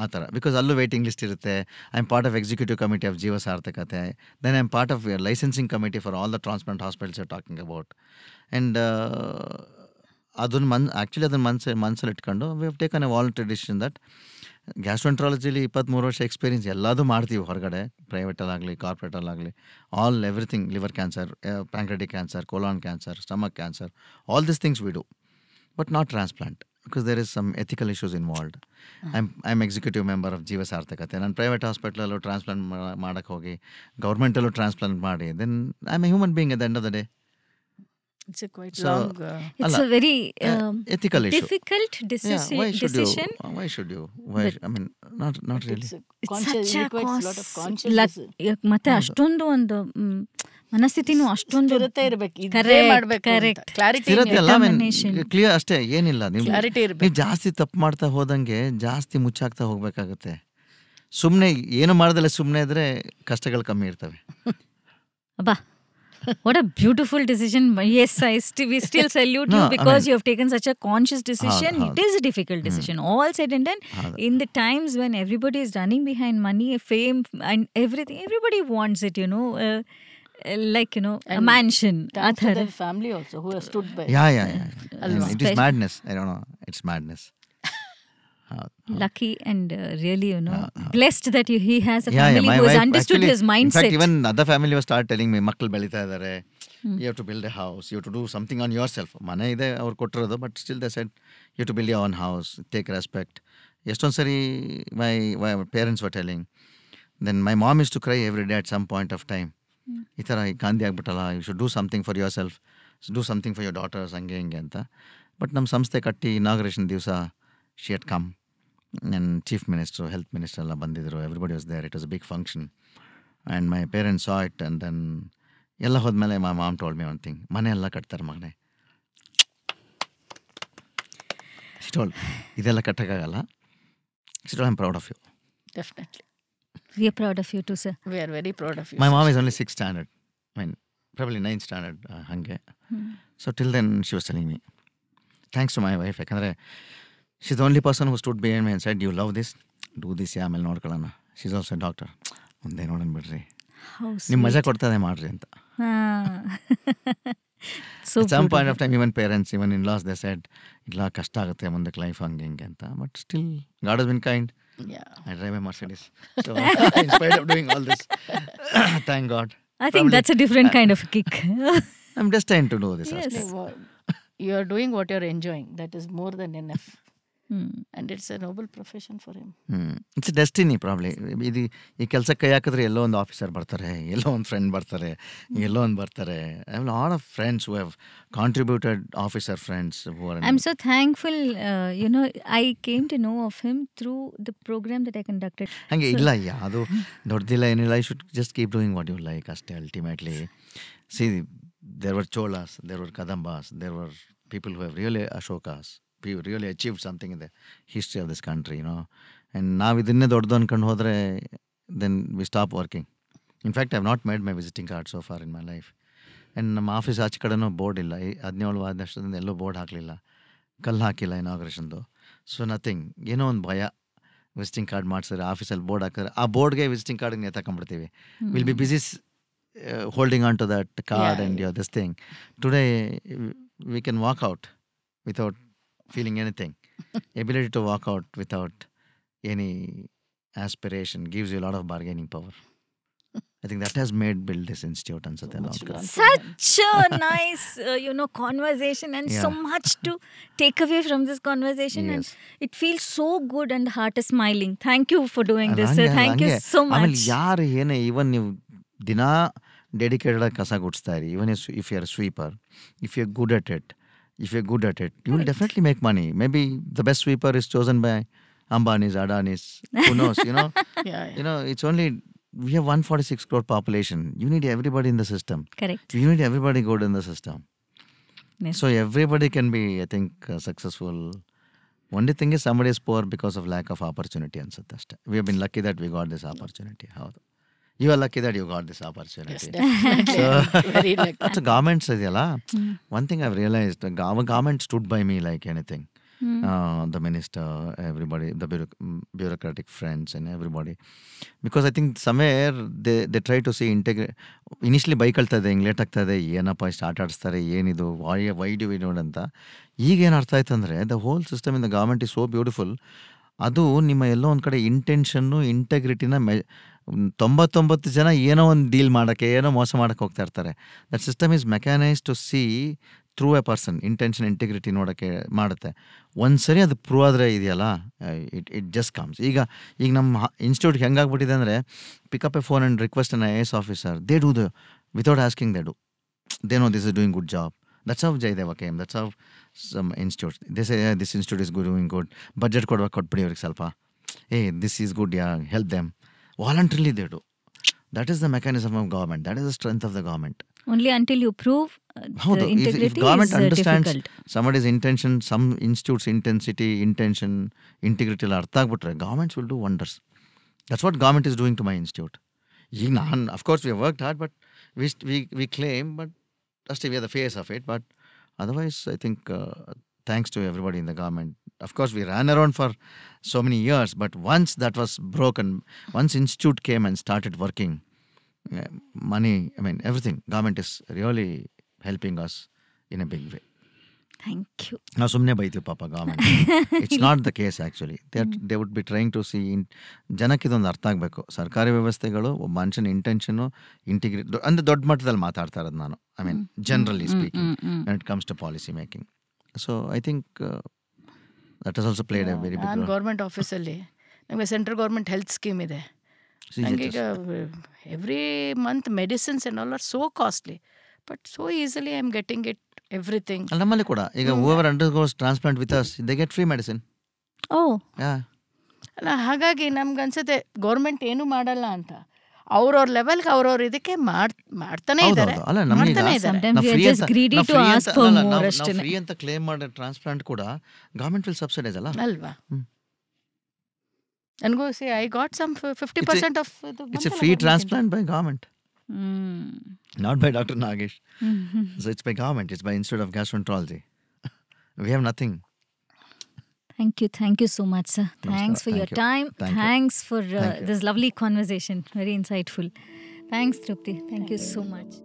ಆ ಥರ because ಅಲ್ಲೂ waiting list ಇರುತ್ತೆ I am part of executive committee of Jeeva Sarthakathe then I'm part of licensing committee for all the transplant hospitals talking about and ಅದನ್ನು ಮನ್ actually ಅದನ್ನು ಮನ್ಸಲ್ಲಿ ಮನ್ಸಲ್ಲಿ ಇಟ್ಕೊಂಡು we have taken a voluntary decision that ಗ್ಯಾಸ್ಟ್ರೆಂಟ್ರಾಲಜಿಲಿ ಇಪ್ಪತ್ತ್ಮೂರು ವರ್ಷ ಎಕ್ಸ್ಪೀರಿಯನ್ಸ್ ಎಲ್ಲದೂ ಮಾಡ್ತೀವಿ ಹೊರಗಡೆ ಪ್ರೈವೇಟಲ್ಲಾಗಲಿ ಕಾರ್ಪೊರೇಟಲ್ಲಾಗಲಿ all everything liver cancer pancreatic cancer colon cancer stomach cancer all this things we do but not transplant because there is some ethical issues involved. Uh -huh. I'm I'm executive member of Jeeva Sarthakathe. a private hospital, I'll transplant maadak hogi. Government, I'll transplant maadhi. Then I'm a human being at the end of the day. It's a quite long... it's a very... ethical issue. Difficult decision. why should You, why should you? I mean, not, not really. It's, a it's such a cost. It's a lot of consciousness. Like, yeah, ಮನಸ್ಥಿತಿನೂ ಅಷ್ಟೊಂದು ಇರುತ್ತೆ ಇರ್ಬೇಕು clarity clear ಅಷ್ಟೇ ಏನಿಲ್ಲ ಜಾಸ್ತಿ ತಪ್ಪು ಮಾಡ್ತಾ ಹೋದಂಗೆ ಜಾಸ್ತಿ ಮುಚ್ಚಾಕ್ತಾ ಹೋಗ್ಬೇಕಾಗತ್ತೆ ಸುಮ್ಮನೆ ಏನು ಮಾಡ್ದಲ್ಲ ಸುಮ್ಮನೆ ಇದ್ರೆ ಕಷ್ಟಗಳು ಕಮ್ಮಿ ಇರ್ತವೆ ಅಬ್ಬಾ what a beautiful decision as I we still salute you because you have taken such a conscious decision it is difficult decision all said in the times when everybody is running behind money fame and everything everybody wants it you know like you know a mansion at her family also who have stood by yeah yeah yeah, it is madness i don't know it's madness Lucky and uh, really, you know, blessed that he has a family who has understood his mindset. In fact, even other family was start telling me, Makkal hmm. you have to build a house, you have to do something on yourself. or But still, they said, you have to build your own house, take respect. Yesterday, my, my parents were telling, then my mom used to cry every day at some point of time. ಈ ಥರ ಗಾಂಧಿ ಆಗ್ಬಿಟ್ಟಲ್ಲ you should do something for yourself do something for your daughters ಹಂಗೆ ಹಿಂಗೆ ಅಂತ but ನಮ್ಮ ಸಂಸ್ಥೆ ಕಟ್ಟಿ inauguration ದಿವಸ ಶಿ ಎಟ್ ಕಮ್ ನನ್ನ ಚೀಫ್ ಮಿನಿಸ್ಟ್ರು ಹೆಲ್ತ್ ಮಿನಿಸ್ಟರ್ ಎಲ್ಲ ಬಂದಿದ್ದರು everybody was there it was big function and my parents saw it and then ಎಲ್ಲ ಹೋದ್ಮೇಲೆ my mom told me one thing ಮನೆ ಎಲ್ಲ ಕಟ್ತಾರೆ ಮಗನೆ ಇದೆಲ್ಲ ಕಟ್ಟೋಕ್ಕಾಗಲ್ಲ stole I am proud of you definitely We are proud of you too, sir. We standard very proud of you. So till then she was thanks to my wife ಯಾಕಂದರೆ she is only person who stood behind my side you love this do this yeah ಆಮೇಲೆ ನೋಡ್ಕೊಳ್ಳೋಣ she's is also doctor ಮುಂದೆ ನೋಡೋಣ ಬಿಡ್ರಿ ನಿಮ್ಮ ಮಜಾ ಕೊಡ್ತದೆ ಮಾಡ್ರಿ ಅಂತ so some point of time even parents even in laws they said ಇಲ್ಲ ಕಷ್ಟ ಆಗುತ್ತೆ ಮುಂದಕ್ಕೆ ಲೈಫ್ ಹಂಗೆ ಹಿಂಗೆ ಅಂತ but still God has been kind Yeah. I drive a Mercedes. So in spite of doing all this, thank God. I think that's a different uh, kind of kick. I'm just trying to do this. Yes. You are doing what you're enjoying. That is more than enough. And it's noble profession for him it's destiny probably ಇದು ಈ ಕೆಲಸಕ್ಕೆ ಕೈ ಹಾಕಿದ್ರೆ ಎಲ್ಲೋ ಒಂದು officer ಬರ್ತಾರೆ ಎಲ್ಲೋ ಒಂದು friend ಬರ್ತಾರೆ ಎಲ್ಲೋ ಒಂದು ಬರ್ತಾರೆ I have lot of friends who have contributed officer friends I am so thankful you know I came to know of him through the programme that I conducted ಹಾಗೆ ಇಲ್ಲ ಅದು ದೊಡ್ಡದಿಲ್ಲ ಏನಿಲ್ಲ I should just keep doing what you like ಅಷ್ಟೇ ultimately see there were Cholas there were Kadambas there were people who have really Ashokas ಪಿ really achieve something in the history of this country you know and ನಾವು ಇದನ್ನೇ ದೊಡ್ಡದು ಅಂದ್ಕೊಂಡು ಹೋದರೆ then we stop working in fact I have not made my visiting card so far in my life and ನಮ್ಮ office ಆಚೆ ಕಡೆನೂ board ಇಲ್ಲ ಹದಿನೇಳು ವಾದ ಎಲ್ಲೂ ಬೋರ್ಡ್ ಹಾಕಲಿಲ್ಲ ಕಲ್ಲು ಹಾಕಿಲ್ಲ ಇನಾಗ್ರೇಷನ್ದು ಸೊ ನಥಿಂಗ್ ಏನೋ ಒಂದು ಭಯ ವಿಸಿಟಿಂಗ್ ಕಾರ್ಡ್ ಮಾಡಿಸಿದ್ರೆ ಆಫೀಸಲ್ಲಿ ಬೋರ್ಡ್ ಹಾಕಿದ್ರೆ ಆ ಬೋರ್ಡ್ಗೆ ವಿಸಿಟಿಂಗ್ ಕಾರ್ಡ್ ನೇತಾಕೊಂಡ್ಬಿಡ್ತೀವಿ will be busy holding on to that card and your this thing today we can walk out without feeling anything. Ability to walk out without any aspiration gives you a lot of bargaining power. I think that has made build this institute and so Such a nice, uh, you know, conversation and yeah. so much to take away from this conversation. Yes. And it feels so good and heart is smiling. Thank you for doing this, sir. Thank you so much. I mean, even if you ದಿನ a kasa goods ಗುಡಿಸ್ತಾ ಇರಿ even if you sweeper, if you're good at it if you're good at it, you will definitely make money. Maybe the best sweeper is chosen by Ambanis, Adanis. Who knows? You know. yeah, yeah. You know, it's only we have 146 crore population. You need everybody in the system. Correct. You need everybody good in the system. Yes. So everybody can be, I think, uh, successful. Only thing is somebody is poor because of lack of opportunity and such. We have been lucky that we got this opportunity. How? You are lucky that you got this opportunity so governments ಇದೆಯಲ್ಲ one thing I realise government stood by me like anything the minister everybody the bureau bureaucratic friends in everybody because I think somewhere they they try to see integrate initially bike ಅಳ್ತಾ ಇದೆ ಹಿಂಗೆ late ಆಗ್ತಾ ಇದೆ ಏನಪ್ಪ ಇಷ್ಟು ಆಟ ಆಡಿಸ್ತಾರೆ ಏನಿದು ವಾಯ್ ವೈ ಡಿ ವಿ ಡೋಡ್ ಅಂತ ಈಗೇನು ಅರ್ಥ ಆಯ್ತು ಅಂದರೆ the whole system in the government is so beautiful ಅದು ನಿಮ್ಮ ಎಲ್ಲೋ ಒಂದು ಕಡೆ ಇಂಟೆನ್ಷನ್ನು ಇಂಟೆಗ್ರಿಟಿನ ಮೆ ತೊಂಬತ್ತೊಂಬತ್ತು ಜನ ಏನೋ ಒಂದು ಡೀಲ್ ಮಾಡೋಕ್ಕೆ ಏನೋ ಮೋಸ ಮಾಡೋಕ್ಕೆ ಹೋಗ್ತಾ ಇರ್ತಾರೆ that system is mechanise to see through a person intention integrity ನೋಡೋಕ್ಕೆ ಮಾಡುತ್ತೆ ಒಂದು ಸರಿ ಅದು ಪ್ರೂವ್ ಆದರೆ ಇದೆಯಲ್ಲ ಇಟ್ ಇಟ್ ಜಸ್ಟ್ ಕಮ್ಸ್ ಈಗ ಈಗ ನಮ್ಮ ಇನ್ಸ್ಟಿಟ್ಯೂಟ್ ಹೆಂಗಾಗ್ಬಿಟ್ಟಿದೆ ಅಂದರೆ pick up a phone and request an I S officer they do the without asking they do they know this is doing good job that's of Jayadeva M that's of some institute this this institute is good doing good budget ಕೊಡುವಾಗ ಕೊಟ್ಬಿಡಿ ಅವ್ರಿಗೆ ಸ್ವಲ್ಪ ಏ this is good yeah help them voluntarily they do that is the mechanism of government that is the strength of the government only until you prove uh, the no, integrity if, if uh, government understands somebody's intention some institute's intensity intention integrity governments will do wonders that's what government is doing to my institute of course we have worked hard but we, we, we claim but just we are the face of it but otherwise i think uh, thanks to everybody in the government of course we ran around for so many years but once that was broken once institute came and started working eh, money i mean everything government is really helping us in a big way thank you now papa government it's not the case actually they they would be trying to see ಜನಕ್ಕೆ ಇದೊಂದು ಅರ್ಥ ಆಗಬೇಕು ಸರ್ಕಾರಿ ವ್ಯವಸ್ಥೆಗಳು ಒಬ್ಬ ಮನುಷ್ಯನ intention integrate ಅಂದರೆ ದೊಡ್ಡ ಮಟ್ಟದಲ್ಲಿ ಮಾತಾಡ್ತಾ ಇರೋದು ನಾನು I mean generally speaking it comes to policy making so I think that as also played very big government ಆಫೀಸಲ್ಲಿ ನಮಗೆ ಸೆಂಟ್ರಲ್ ಗೌರ್ಮೆಂಟ್ ಹೆಲ್ತ್ ಸ್ಕೀಮ್ ಇದೆ ನನಗೀಗ every month medicines and all are so costly but so easily I am getting it everything ನಮ್ಮಲ್ಲಿ ಕೂಡ ಈಗ over undergoes transplant with us they get free medicine ಓ ಅಲ್ಲ ಹಾಗಾಗಿ ನಮ್ಗೆ ಅನ್ಸುತ್ತೆ ಗೌರ್ಮೆಂಟ್ ಏನೂ ಮಾಡಲ್ಲ ಅಂತ ಅವ್ರವ್ರ ಲೆವೆಲ್ಗೆ ಅವ್ರವ್ರ ಇದಕ್ಕೆ ಮಾಡ್ತಾನೆ ಇದ್ದಾರೆ ಫ್ರೀ ಅಂತ ಕ್ಲೇಮ್ ಮಾಡೋ ಟ್ರಾನ್ಸ್ಪ್ಲಾಂಟ್ ಕೂಡ ಗವರ್ಮೆಂಟ್ ವಿಲ್ ಸಬ್ಸಿಡೈಸ್ ಅಲ್ಲ ಅಲ್ವಾ ನನಗೂ see I got some fifty percent of it's free transplant by government not by doctor Nagesh so it's by government it's by institute of gastroenterology we have nothing Thank you. Thank you so much, sir. Thanks for Thank your you. time. Thank Thanks uh, you. for uh, Thank this lovely conversation. Very insightful. Thanks, Trupti. Thank, you, so much.